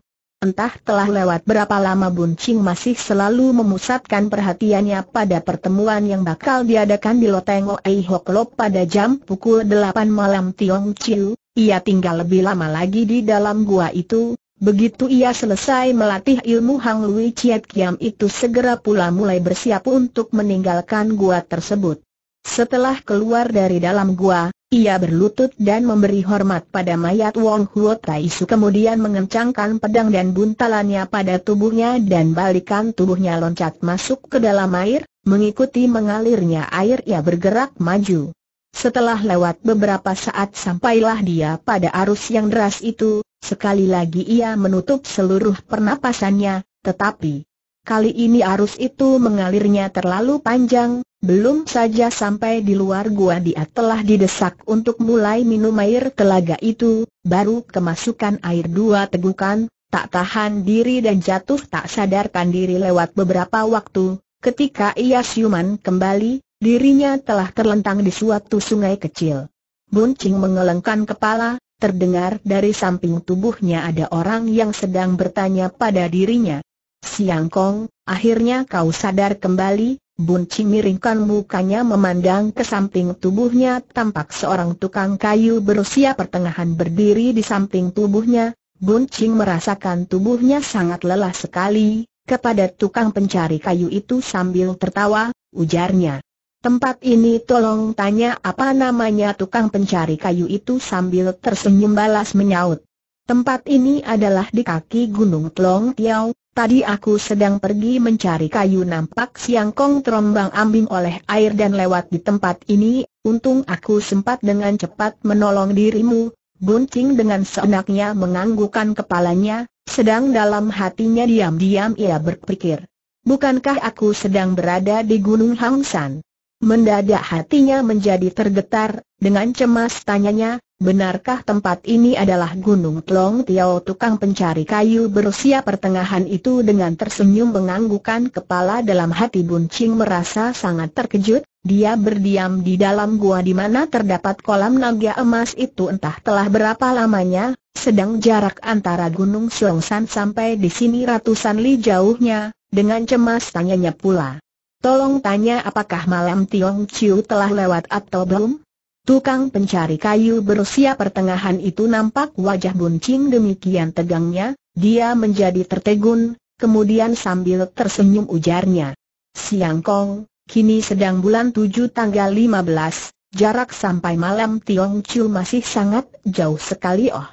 Entah telah lewat berapa lama Buncing masih selalu memusatkan perhatiannya pada pertemuan yang bakal diadakan di Loteng Oei Hok Lop pada jam pukul 8 malam Tiong Chiu. Ia tinggal lebih lama lagi di dalam gua itu, Begitu ia selesai melatih ilmu Hang Lui Chiat Kiam itu segera pula mulai bersiap untuk meninggalkan gua tersebut. Setelah keluar dari dalam gua, ia berlutut dan memberi hormat pada mayat Wong Huo Tai Su kemudian mengencangkan pedang dan buntalannya pada tubuhnya dan balikan tubuhnya loncat masuk ke dalam air, mengikuti mengalirnya air ia bergerak maju. Setelah lewat beberapa saat sampailah dia pada arus yang deras itu, sekali lagi ia menutup seluruh pernapasannya, tetapi kali ini arus itu mengalirnya terlalu panjang, belum saja sampai di luar gua dia telah didesak untuk mulai minum air telaga itu, baru kemasukan air dua tegukan, tak tahan diri dan jatuh tak sadarkan diri lewat beberapa waktu, ketika ia siuman kembali, Dirinya telah terlentang di suatu sungai kecil. Buncing mengelengkan kepala, terdengar dari samping tubuhnya ada orang yang sedang bertanya pada dirinya. Siang Kong, akhirnya kau sadar kembali, Ching miringkan mukanya memandang ke samping tubuhnya tampak seorang tukang kayu berusia pertengahan berdiri di samping tubuhnya, Buncing merasakan tubuhnya sangat lelah sekali, kepada tukang pencari kayu itu sambil tertawa, ujarnya, Tempat ini tolong tanya apa namanya tukang pencari kayu itu sambil tersenyum balas menyaut. Tempat ini adalah di kaki Gunung Tlong Tiau, tadi aku sedang pergi mencari kayu nampak siang kong terombang ambing oleh air dan lewat di tempat ini, untung aku sempat dengan cepat menolong dirimu, Buncing dengan seenaknya menganggukkan kepalanya, sedang dalam hatinya diam-diam ia berpikir. Bukankah aku sedang berada di Gunung Hangsan? Mendadak hatinya menjadi tergetar, dengan cemas tanyanya, benarkah tempat ini adalah Gunung Tlong Tiao tukang pencari kayu berusia pertengahan itu dengan tersenyum menganggukan kepala dalam hati Bun Ching merasa sangat terkejut, dia berdiam di dalam gua di mana terdapat kolam naga emas itu entah telah berapa lamanya, sedang jarak antara Gunung San sampai di sini ratusan li jauhnya, dengan cemas tanyanya pula. Tolong tanya apakah malam Tiong Chiu telah lewat atau belum? Tukang pencari kayu berusia pertengahan itu nampak wajah buncing demikian tegangnya, dia menjadi tertegun, kemudian sambil tersenyum ujarnya. Siang Kong, kini sedang bulan 7 tanggal 15, jarak sampai malam Tiong Chiu masih sangat jauh sekali oh.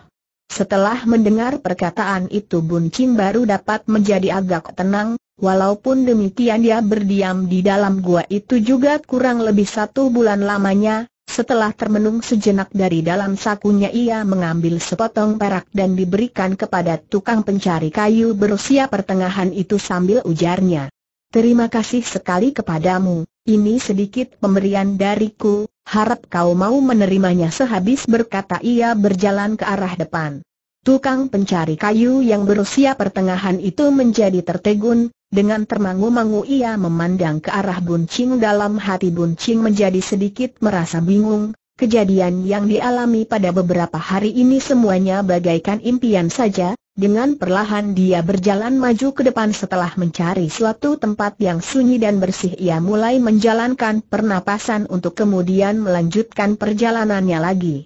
Setelah mendengar perkataan itu Ching baru dapat menjadi agak tenang, Walaupun demikian dia berdiam di dalam gua itu juga kurang lebih satu bulan lamanya, setelah termenung sejenak dari dalam sakunya ia mengambil sepotong perak dan diberikan kepada tukang pencari kayu berusia pertengahan itu sambil ujarnya. Terima kasih sekali kepadamu, ini sedikit pemberian dariku, harap kau mau menerimanya sehabis berkata ia berjalan ke arah depan. Tukang pencari kayu yang berusia pertengahan itu menjadi tertegun, dengan termangu-mangu ia memandang ke arah Buncing dalam hati Buncing menjadi sedikit merasa bingung, kejadian yang dialami pada beberapa hari ini semuanya bagaikan impian saja, dengan perlahan dia berjalan maju ke depan setelah mencari suatu tempat yang sunyi dan bersih ia mulai menjalankan pernapasan untuk kemudian melanjutkan perjalanannya lagi.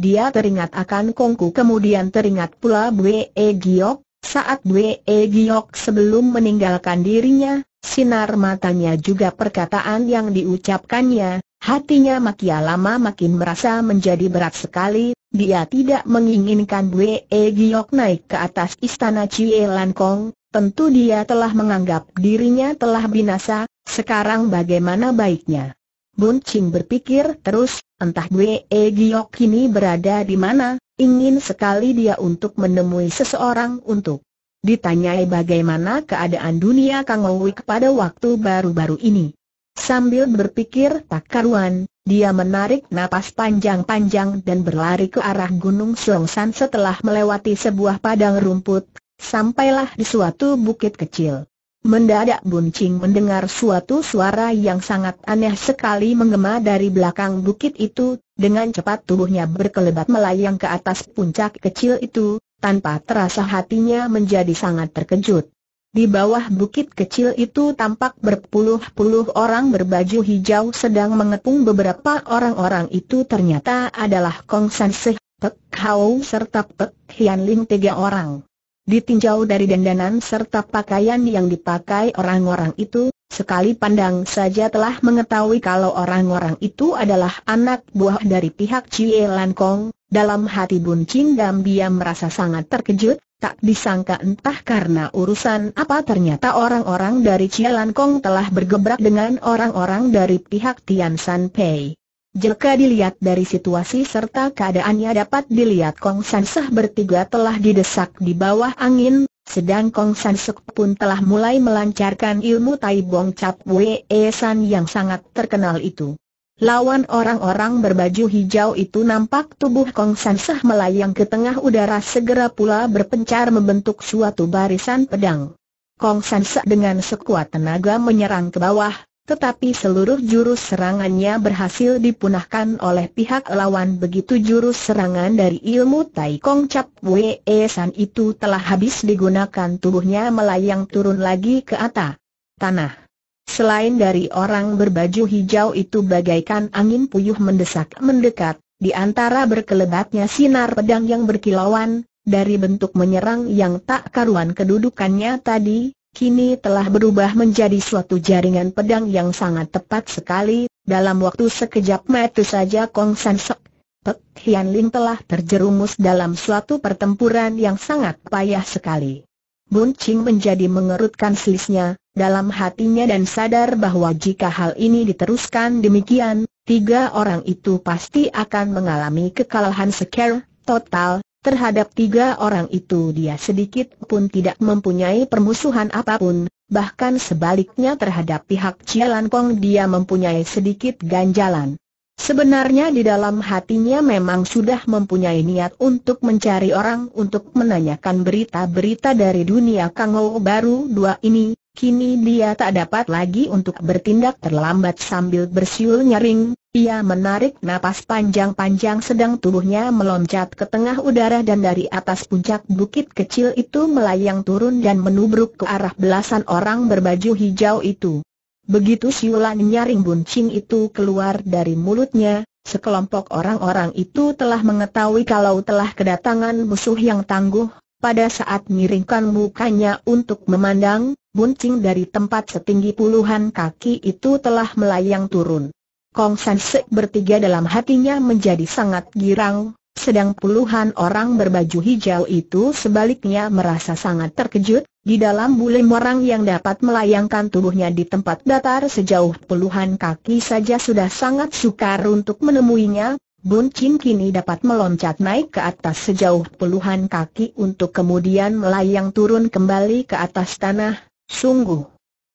Dia teringat akan Kongku kemudian teringat pula Bwe e Giok, saat Bwe e Giok sebelum meninggalkan dirinya, sinar matanya juga perkataan yang diucapkannya, hatinya makin lama makin merasa menjadi berat sekali, dia tidak menginginkan Bwe e Giok naik ke atas istana Chie Lan Kong, tentu dia telah menganggap dirinya telah binasa, sekarang bagaimana baiknya. Bun Ching berpikir terus, entah gue Giok kini berada di mana, ingin sekali dia untuk menemui seseorang untuk ditanyai bagaimana keadaan dunia Kang pada waktu baru-baru ini. Sambil berpikir tak karuan, dia menarik napas panjang-panjang dan berlari ke arah Gunung Songsan setelah melewati sebuah padang rumput, sampailah di suatu bukit kecil. Mendadak Bun Ching mendengar suatu suara yang sangat aneh sekali menggema dari belakang bukit itu, dengan cepat tubuhnya berkelebat melayang ke atas puncak kecil itu, tanpa terasa hatinya menjadi sangat terkejut. Di bawah bukit kecil itu tampak berpuluh-puluh orang berbaju hijau sedang mengepung beberapa orang-orang itu ternyata adalah Kong San Seh, Pek Hau serta Pek Hian Ling tiga orang. Ditinjau dari dandanan serta pakaian yang dipakai orang-orang itu, sekali pandang saja telah mengetahui kalau orang-orang itu adalah anak buah dari pihak Cie Lan Kong. Dalam hati Bun Chinggam dia merasa sangat terkejut, tak disangka entah karena urusan apa ternyata orang-orang dari Cie Lan Kong telah bergebrak dengan orang-orang dari pihak Tian San Pei. Jika dilihat dari situasi serta keadaannya dapat dilihat Kong San Seh bertiga telah didesak di bawah angin, sedang Kong San Seh pun telah mulai melancarkan ilmu Tai Bong Cap Wee San yang sangat terkenal itu. Lawan orang-orang berbaju hijau itu nampak tubuh Kong San Seh melayang ke tengah udara segera pula berpencar membentuk suatu barisan pedang. Kong San Seh dengan sekuat tenaga menyerang ke bawah, tetapi seluruh jurus serangannya berhasil dipunahkan oleh pihak lawan begitu jurus serangan dari ilmu Tai Kong Cap Wee San itu telah habis digunakan tubuhnya melayang turun lagi ke atas tanah. Selain dari orang berbaju hijau itu bagaikan angin puyuh mendesak-mendekat, di antara berkelebatnya sinar pedang yang berkilauan, dari bentuk menyerang yang tak karuan kedudukannya tadi, kini telah berubah menjadi suatu jaringan pedang yang sangat tepat sekali, dalam waktu sekejap mata saja Kong San Sok, Pek Hian Ling telah terjerumus dalam suatu pertempuran yang sangat payah sekali. Bun Ching menjadi mengerutkan selisnya, dalam hatinya dan sadar bahwa jika hal ini diteruskan demikian, tiga orang itu pasti akan mengalami kekalahan secara total, Terhadap tiga orang itu dia sedikit pun tidak mempunyai permusuhan apapun, bahkan sebaliknya terhadap pihak Cialan Kong dia mempunyai sedikit ganjalan. Sebenarnya di dalam hatinya memang sudah mempunyai niat untuk mencari orang untuk menanyakan berita-berita dari dunia Kangou baru dua ini, Kini dia tak dapat lagi untuk bertindak terlambat sambil bersiul nyaring, ia menarik napas panjang-panjang sedang tubuhnya meloncat ke tengah udara dan dari atas puncak bukit kecil itu melayang turun dan menubruk ke arah belasan orang berbaju hijau itu. Begitu siulan nyaring buncing itu keluar dari mulutnya, sekelompok orang-orang itu telah mengetahui kalau telah kedatangan musuh yang tangguh, pada saat miringkan mukanya untuk memandang, buncing dari tempat setinggi puluhan kaki itu telah melayang turun. Kong San Sek bertiga dalam hatinya menjadi sangat girang, sedang puluhan orang berbaju hijau itu sebaliknya merasa sangat terkejut, di dalam bule morang yang dapat melayangkan tubuhnya di tempat datar sejauh puluhan kaki saja sudah sangat sukar untuk menemuinya, Bun Chin kini dapat meloncat naik ke atas sejauh puluhan kaki untuk kemudian melayang turun kembali ke atas tanah, Sungguh,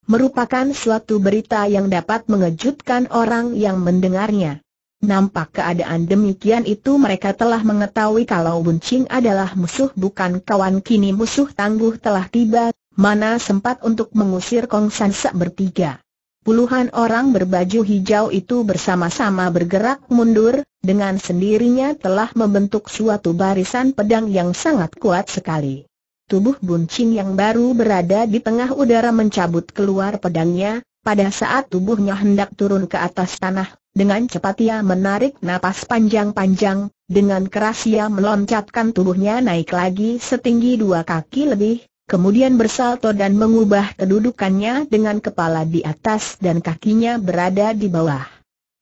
merupakan suatu berita yang dapat mengejutkan orang yang mendengarnya. Nampak keadaan demikian itu mereka telah mengetahui kalau Buncing adalah musuh bukan kawan kini musuh tangguh telah tiba, mana sempat untuk mengusir Kong Sansa bertiga. Puluhan orang berbaju hijau itu bersama-sama bergerak mundur, dengan sendirinya telah membentuk suatu barisan pedang yang sangat kuat sekali. Tubuh buncing yang baru berada di tengah udara mencabut keluar pedangnya, pada saat tubuhnya hendak turun ke atas tanah, dengan cepat ia menarik napas panjang-panjang, dengan keras ia meloncatkan tubuhnya naik lagi setinggi dua kaki lebih, kemudian bersalto dan mengubah kedudukannya dengan kepala di atas dan kakinya berada di bawah.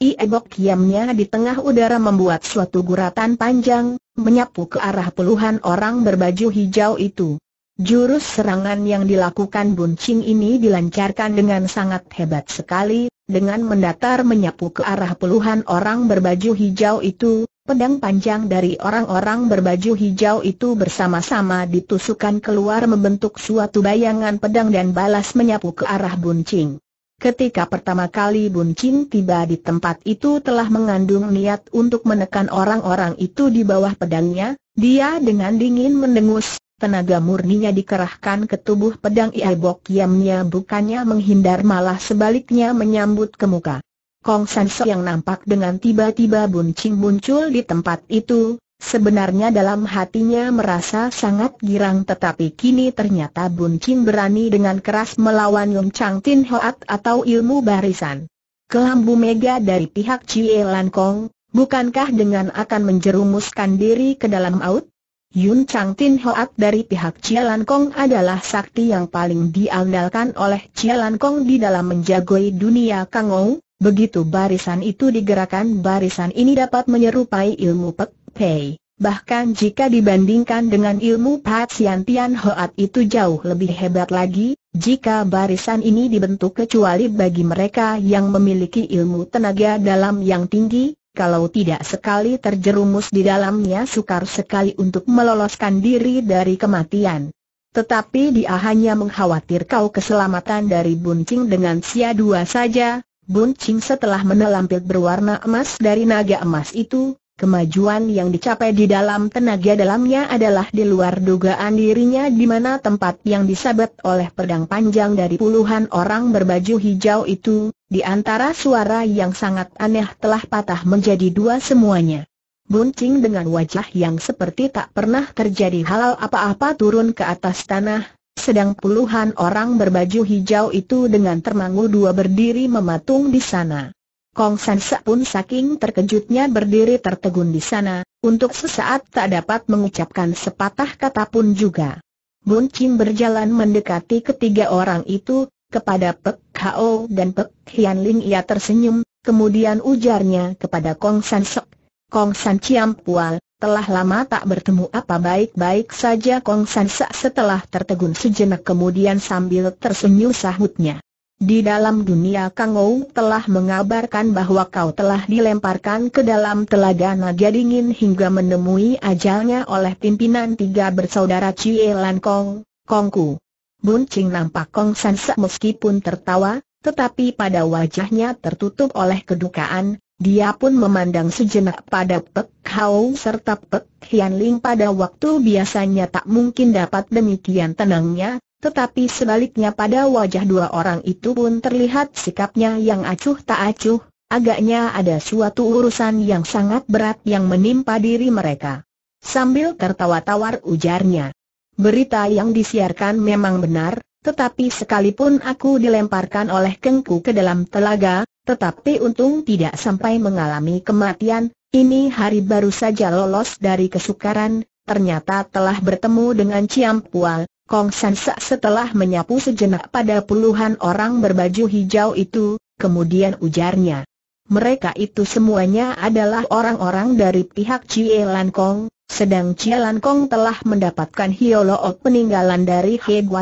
Iebok kiamnya di tengah udara membuat suatu guratan panjang, menyapu ke arah puluhan orang berbaju hijau itu. Jurus serangan yang dilakukan Buncing ini dilancarkan dengan sangat hebat sekali, dengan mendatar menyapu ke arah puluhan orang berbaju hijau itu, pedang panjang dari orang-orang berbaju hijau itu bersama-sama ditusukkan keluar membentuk suatu bayangan pedang dan balas menyapu ke arah Buncing. Ketika pertama kali Bun tiba di tempat itu telah mengandung niat untuk menekan orang-orang itu di bawah pedangnya, dia dengan dingin mendengus, tenaga murninya dikerahkan ke tubuh pedang Iai Yamnya bukannya menghindar malah sebaliknya menyambut ke muka. Kong San So yang nampak dengan tiba-tiba Bun muncul di tempat itu, Sebenarnya dalam hatinya merasa sangat girang tetapi kini ternyata Bun Chin berani dengan keras melawan Yung Chang Tin Hoat atau ilmu barisan. Kelambu mega dari pihak Chie Lan Kong, bukankah dengan akan menjerumuskan diri ke dalam aut? Yun Chang Tin Hoat dari pihak Lan Kong adalah sakti yang paling diandalkan oleh Lan Kong di dalam menjagoi dunia Kangou. Begitu barisan itu digerakkan, barisan ini dapat menyerupai ilmu pek Pei, bahkan jika dibandingkan dengan ilmu Sian Tian Hoat itu jauh lebih hebat lagi, jika barisan ini dibentuk kecuali bagi mereka yang memiliki ilmu tenaga dalam yang tinggi, kalau tidak sekali terjerumus di dalamnya sukar sekali untuk meloloskan diri dari kematian. Tetapi dia hanya mengkhawatir kau keselamatan dari buncing dengan sia dua saja, Buncing setelah menelampil berwarna emas dari naga emas itu, Kemajuan yang dicapai di dalam tenaga dalamnya adalah di luar dugaan dirinya di mana tempat yang disabet oleh pedang panjang dari puluhan orang berbaju hijau itu, di antara suara yang sangat aneh telah patah menjadi dua semuanya. Buncing dengan wajah yang seperti tak pernah terjadi halal apa-apa turun ke atas tanah, sedang puluhan orang berbaju hijau itu dengan termangu dua berdiri mematung di sana. Kong San Se pun saking terkejutnya berdiri tertegun di sana, untuk sesaat tak dapat mengucapkan sepatah kata pun juga. Bun Chin berjalan mendekati ketiga orang itu, kepada Pek Kao dan Pek Hian Ling ia tersenyum, kemudian ujarnya kepada Kong San Sek. Kong San Chiam Pual, telah lama tak bertemu apa baik-baik saja Kong San Sek setelah tertegun sejenak kemudian sambil tersenyum sahutnya. Di dalam dunia Kangou telah mengabarkan bahwa kau telah dilemparkan ke dalam telaga naga dingin hingga menemui ajalnya oleh pimpinan tiga bersaudara Cie Lan Kong, Kongku. Bun Ching nampak Kong San Se meskipun tertawa, tetapi pada wajahnya tertutup oleh kedukaan, dia pun memandang sejenak pada Pek Hao serta Pek Hian Ling pada waktu biasanya tak mungkin dapat demikian tenangnya, tetapi sebaliknya pada wajah dua orang itu pun terlihat sikapnya yang acuh tak acuh, agaknya ada suatu urusan yang sangat berat yang menimpa diri mereka. Sambil tertawa-tawar ujarnya. Berita yang disiarkan memang benar, tetapi sekalipun aku dilemparkan oleh kengku ke dalam telaga, tetapi untung tidak sampai mengalami kematian, ini hari baru saja lolos dari kesukaran, ternyata telah bertemu dengan Ciampual, Kong Sansa setelah menyapu sejenak pada puluhan orang berbaju hijau itu, kemudian ujarnya. Mereka itu semuanya adalah orang-orang dari pihak Chie Lan Kong, sedang Chie Lan Kong telah mendapatkan hioloo peninggalan dari He Gua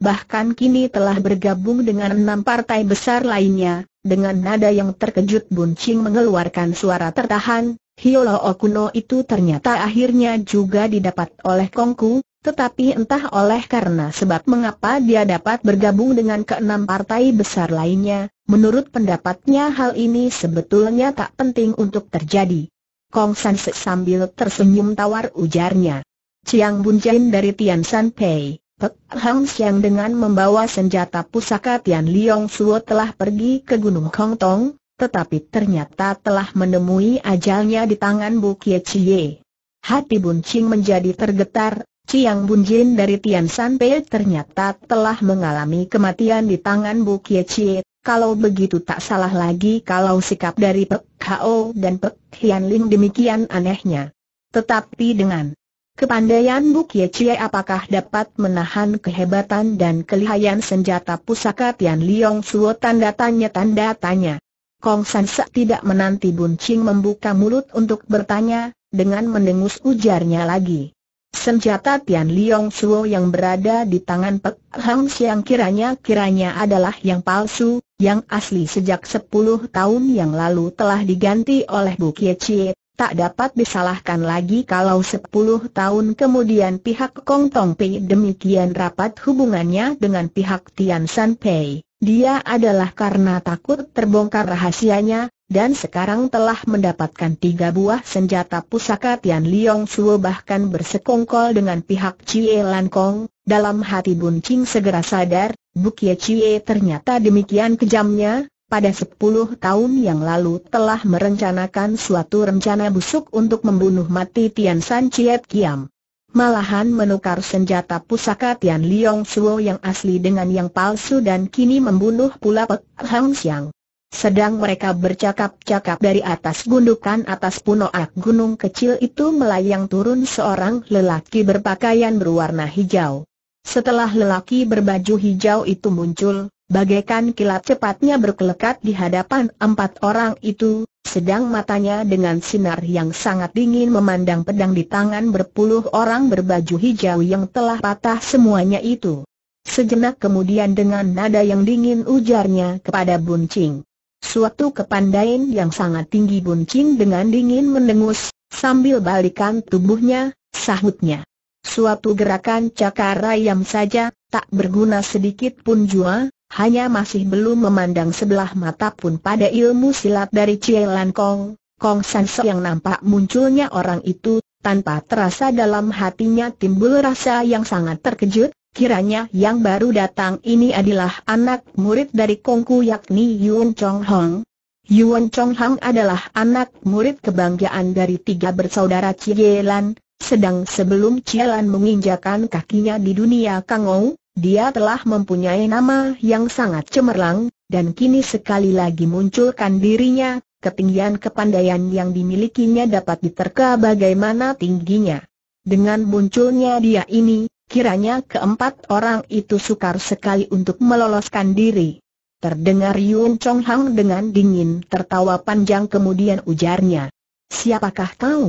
bahkan kini telah bergabung dengan enam partai besar lainnya, dengan nada yang terkejut Bun Ching mengeluarkan suara tertahan, Hioloo kuno itu ternyata akhirnya juga didapat oleh Kongku, tetapi entah oleh karena sebab mengapa dia dapat bergabung dengan keenam partai besar lainnya, menurut pendapatnya hal ini sebetulnya tak penting untuk terjadi. Kong San Se sambil tersenyum tawar ujarnya. Chiang Bun Jain dari Tian San Pei, Pek Hang Siang dengan membawa senjata pusaka Tian Liong Suo telah pergi ke Gunung Kong Tong, tetapi ternyata telah menemui ajalnya di tangan Bu Kie Chie. Hati Bun Ching menjadi tergetar, Ciang Bunjin dari Tian Sanpei ternyata telah mengalami kematian di tangan Bu Kie Chie, kalau begitu tak salah lagi kalau sikap dari Pek Hao dan Pek Hian Ling demikian anehnya. Tetapi dengan kepandaian Bu Kie Chie apakah dapat menahan kehebatan dan kelihayan senjata pusaka Tian Liong Suo tanda tanya tanda tanya. Kong San Se tidak menanti Bun Ching membuka mulut untuk bertanya, dengan mendengus ujarnya lagi. Senjata Tian Liong Suo yang berada di tangan Pek Hang Siang kiranya-kiranya adalah yang palsu, yang asli sejak 10 tahun yang lalu telah diganti oleh Bu Kie Chie, tak dapat disalahkan lagi kalau 10 tahun kemudian pihak Kong Tong Pei demikian rapat hubungannya dengan pihak Tian San Pei. Dia adalah karena takut terbongkar rahasianya, dan sekarang telah mendapatkan tiga buah senjata pusaka Tian Liong Suo bahkan bersekongkol dengan pihak Cie Lan Kong, dalam hati Bun Qing segera sadar, Bukie Cie ternyata demikian kejamnya, pada sepuluh tahun yang lalu telah merencanakan suatu rencana busuk untuk membunuh mati Tian San Chiet Kiam. Malahan menukar senjata pusaka Tian Liong Suo yang asli dengan yang palsu dan kini membunuh pula Pek Hang Xiang. Sedang mereka bercakap-cakap dari atas gundukan atas punoak gunung kecil itu melayang turun seorang lelaki berpakaian berwarna hijau. Setelah lelaki berbaju hijau itu muncul, bagaikan kilat cepatnya berkelekat di hadapan empat orang itu, sedang matanya dengan sinar yang sangat dingin memandang pedang di tangan berpuluh orang berbaju hijau yang telah patah semuanya itu. Sejenak kemudian dengan nada yang dingin ujarnya kepada Buncing. Suatu kepandaian yang sangat tinggi buncing dengan dingin mendengus, sambil balikan tubuhnya, sahutnya. Suatu gerakan ayam saja, tak berguna sedikit pun jua, hanya masih belum memandang sebelah mata pun pada ilmu silat dari Cielan Kong, Kong Sanso yang nampak munculnya orang itu, tanpa terasa dalam hatinya timbul rasa yang sangat terkejut, Kiranya yang baru datang ini adalah anak murid dari Kongku yakni Yuan Chong Hong. Yun Chong Hong adalah anak murid kebanggaan dari tiga bersaudara Cielan, sedang sebelum Cielan menginjakan kakinya di dunia Kang Kangou, dia telah mempunyai nama yang sangat cemerlang, dan kini sekali lagi munculkan dirinya, ketinggian kepandaian yang dimilikinya dapat diterka bagaimana tingginya. Dengan munculnya dia ini, Kiranya keempat orang itu sukar sekali untuk meloloskan diri. Terdengar Yun Chong Hang dengan dingin tertawa panjang kemudian ujarnya. Siapakah kau?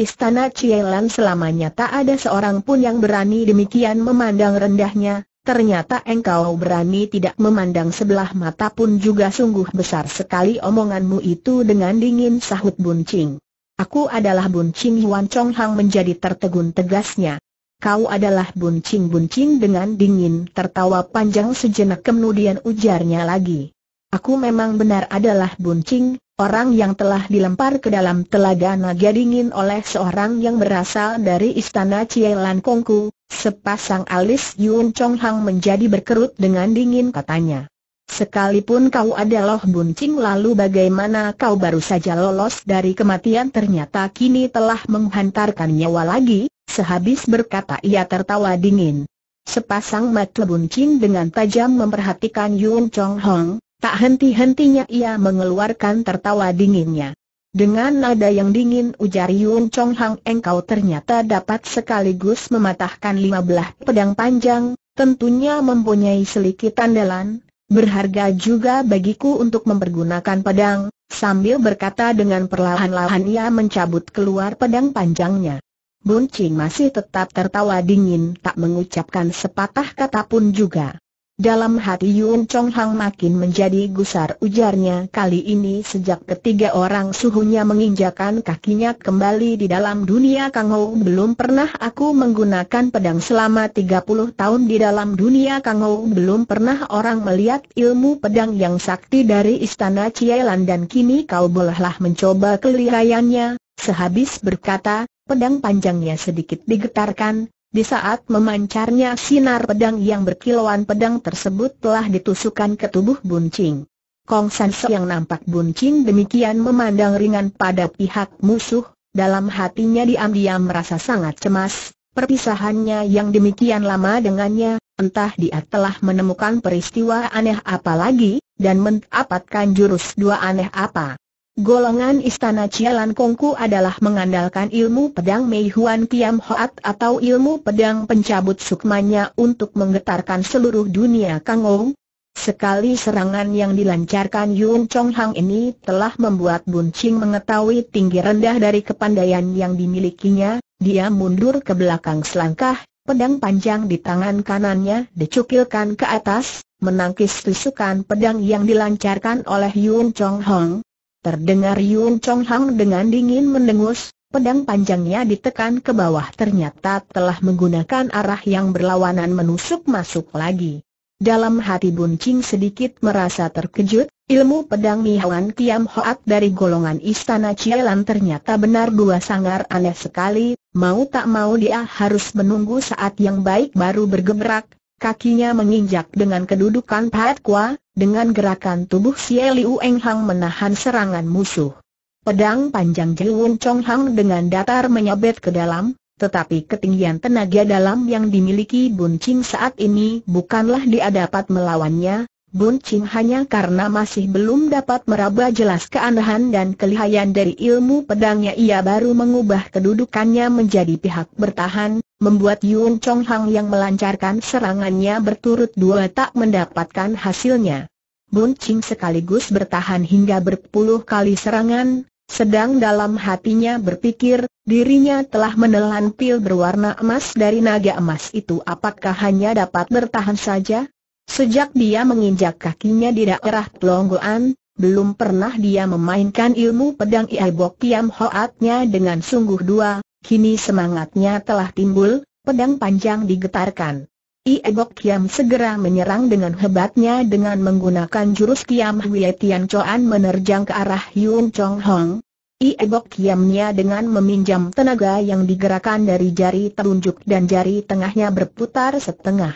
Istana Cielan selamanya tak ada seorang pun yang berani demikian memandang rendahnya, ternyata engkau berani tidak memandang sebelah mata pun juga sungguh besar sekali omonganmu itu dengan dingin sahut Buncing. Aku adalah Buncing Yuan Chong Hang menjadi tertegun tegasnya kau adalah buncing-buncing dengan dingin tertawa panjang sejenak kemudian ujarnya lagi. Aku memang benar adalah buncing, orang yang telah dilempar ke dalam telaga naga dingin oleh seorang yang berasal dari istana Cielan Kongku, sepasang alis Yun Chong Hang menjadi berkerut dengan dingin katanya. Sekalipun kau adalah buncing lalu bagaimana kau baru saja lolos dari kematian ternyata kini telah menghantarkan nyawa lagi? Sehabis berkata ia tertawa dingin. Sepasang mata buncing dengan tajam memperhatikan Yun Chong Hong, tak henti-hentinya ia mengeluarkan tertawa dinginnya. Dengan nada yang dingin ujar Yun Chong Hong engkau ternyata dapat sekaligus mematahkan lima belah pedang panjang, tentunya mempunyai selikit andalan, berharga juga bagiku untuk mempergunakan pedang, sambil berkata dengan perlahan-lahan ia mencabut keluar pedang panjangnya. Bun Ching masih tetap tertawa dingin tak mengucapkan sepatah kata pun juga. Dalam hati Yun Chong Hang makin menjadi gusar ujarnya kali ini sejak ketiga orang suhunya menginjakan kakinya kembali di dalam dunia Kang Ho belum pernah aku menggunakan pedang selama 30 tahun di dalam dunia Kang Ho belum pernah orang melihat ilmu pedang yang sakti dari istana Cielan dan kini kau bolehlah mencoba kelihaiannya Sehabis berkata, Pedang panjangnya sedikit digetarkan, di saat memancarnya sinar pedang yang berkilauan pedang tersebut telah ditusukkan ke tubuh buncing. Kong San yang nampak buncing demikian memandang ringan pada pihak musuh, dalam hatinya diam-diam merasa sangat cemas, perpisahannya yang demikian lama dengannya, entah dia telah menemukan peristiwa aneh apa lagi, dan mendapatkan jurus dua aneh apa. Golongan istana Cialan Kongku adalah mengandalkan ilmu pedang Mei Huan Kiam Hoat atau ilmu pedang pencabut sukmanya untuk menggetarkan seluruh dunia Kang Ong. Sekali serangan yang dilancarkan Yun Chong Hang ini telah membuat Bun Ching mengetahui tinggi rendah dari kepandaian yang dimilikinya, dia mundur ke belakang selangkah, pedang panjang di tangan kanannya dicukilkan ke atas, menangkis tusukan pedang yang dilancarkan oleh Yun Chong Hang Terdengar Yun Chong Hang dengan dingin mendengus, pedang panjangnya ditekan ke bawah ternyata telah menggunakan arah yang berlawanan menusuk masuk lagi. Dalam hati Bun Ching sedikit merasa terkejut, ilmu pedang Mihawan Tiam Hoat dari golongan istana Cielan ternyata benar dua sangar aneh sekali, mau tak mau dia harus menunggu saat yang baik baru bergerak, Kakinya menginjak dengan kedudukan Pat Kwa, dengan gerakan tubuh Xie Liu Eng Hang menahan serangan musuh. Pedang panjang Jiwun Chong Hang dengan datar menyabet ke dalam, tetapi ketinggian tenaga dalam yang dimiliki Bun Ching saat ini bukanlah dia dapat melawannya, Bun Ching hanya karena masih belum dapat meraba jelas keanehan dan kelihayan dari ilmu pedangnya ia baru mengubah kedudukannya menjadi pihak bertahan, membuat Yun Chong Hang yang melancarkan serangannya berturut dua tak mendapatkan hasilnya. Bun Ching sekaligus bertahan hingga berpuluh kali serangan, sedang dalam hatinya berpikir, dirinya telah menelan pil berwarna emas dari naga emas itu apakah hanya dapat bertahan saja? Sejak dia menginjak kakinya di daerah Pelonggoan, belum pernah dia memainkan ilmu pedang Iai Bok Kiam Hoatnya dengan sungguh dua, Kini semangatnya telah timbul, pedang panjang digetarkan. Ie Iegok Kiam segera menyerang dengan hebatnya dengan menggunakan jurus Kiam Hwee Tian Choan menerjang ke arah Yun Chong Hong. Ie Iegok Kiamnya dengan meminjam tenaga yang digerakkan dari jari telunjuk dan jari tengahnya berputar setengah.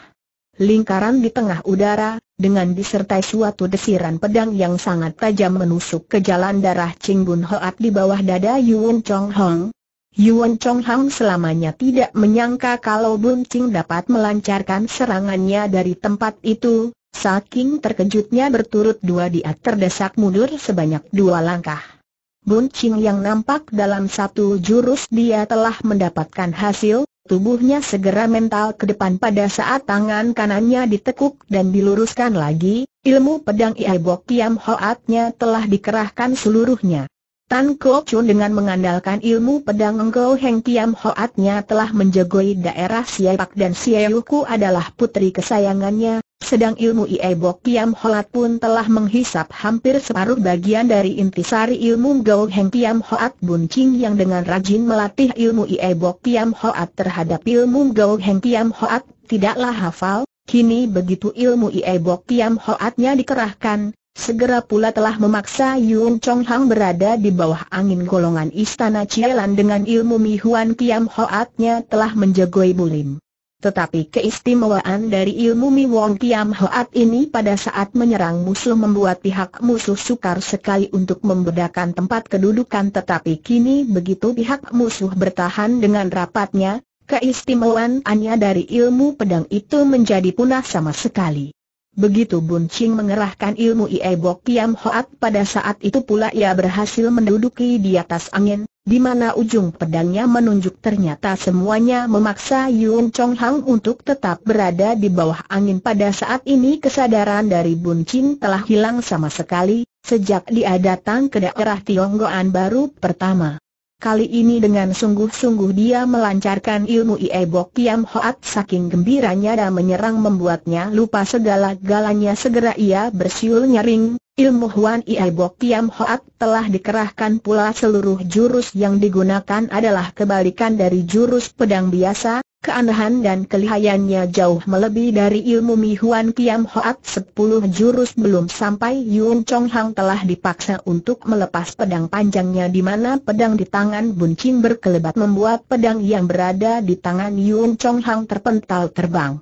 Lingkaran di tengah udara, dengan disertai suatu desiran pedang yang sangat tajam menusuk ke jalan darah Ching Bun Hoat di bawah dada Yun Chong Hong. Yuan Chong Hang selamanya tidak menyangka kalau Bun Qing dapat melancarkan serangannya dari tempat itu, saking terkejutnya berturut dua dia terdesak mundur sebanyak dua langkah. Bun Qing yang nampak dalam satu jurus dia telah mendapatkan hasil, tubuhnya segera mental ke depan pada saat tangan kanannya ditekuk dan diluruskan lagi, ilmu pedang Iai Bok Tiam Hoatnya telah dikerahkan seluruhnya. Tan Ko Chun dengan mengandalkan ilmu pedang Engkau Heng Tiam Hoatnya telah menjagoi daerah Siapak dan Siayuku adalah putri kesayangannya, sedang ilmu Bok Kiam Hoat pun telah menghisap hampir separuh bagian dari intisari ilmu Engkau Heng Tiam Hoat Bun Ching yang dengan rajin melatih ilmu Bok Kiam Hoat terhadap ilmu Engkau Heng Tiam Hoat tidaklah hafal, kini begitu ilmu Bok Kiam Hoatnya dikerahkan, Segera pula telah memaksa Yun Chong Hang berada di bawah angin golongan istana Cielan dengan ilmu Mi Huan Kiam Hoatnya telah menjagoi Bulim. Tetapi keistimewaan dari ilmu Mi Wong Kiam Hoat ini pada saat menyerang musuh membuat pihak musuh sukar sekali untuk membedakan tempat kedudukan tetapi kini begitu pihak musuh bertahan dengan rapatnya, keistimewaannya dari ilmu pedang itu menjadi punah sama sekali. Begitu Bun Ching mengerahkan ilmu Ie Bok Kiam Hoat pada saat itu pula ia berhasil menduduki di atas angin, di mana ujung pedangnya menunjuk ternyata semuanya memaksa Yun Chong Hang untuk tetap berada di bawah angin pada saat ini kesadaran dari Bun Ching telah hilang sama sekali, sejak dia datang ke daerah Tionggoan baru pertama. Kali ini dengan sungguh-sungguh dia melancarkan ilmu Bok Kiam Hoat saking gembiranya dan menyerang membuatnya lupa segala galanya segera ia bersiul nyaring, ilmu Huan Bok Kiam Hoat telah dikerahkan pula seluruh jurus yang digunakan adalah kebalikan dari jurus pedang biasa, Keanehan dan kelihayannya jauh melebihi dari ilmu Mi Huan Kiam Hoat sepuluh jurus belum sampai Yun Chong Hang telah dipaksa untuk melepas pedang panjangnya di mana pedang di tangan Bun berkelebat membuat pedang yang berada di tangan Yun Chong Hang terpental terbang.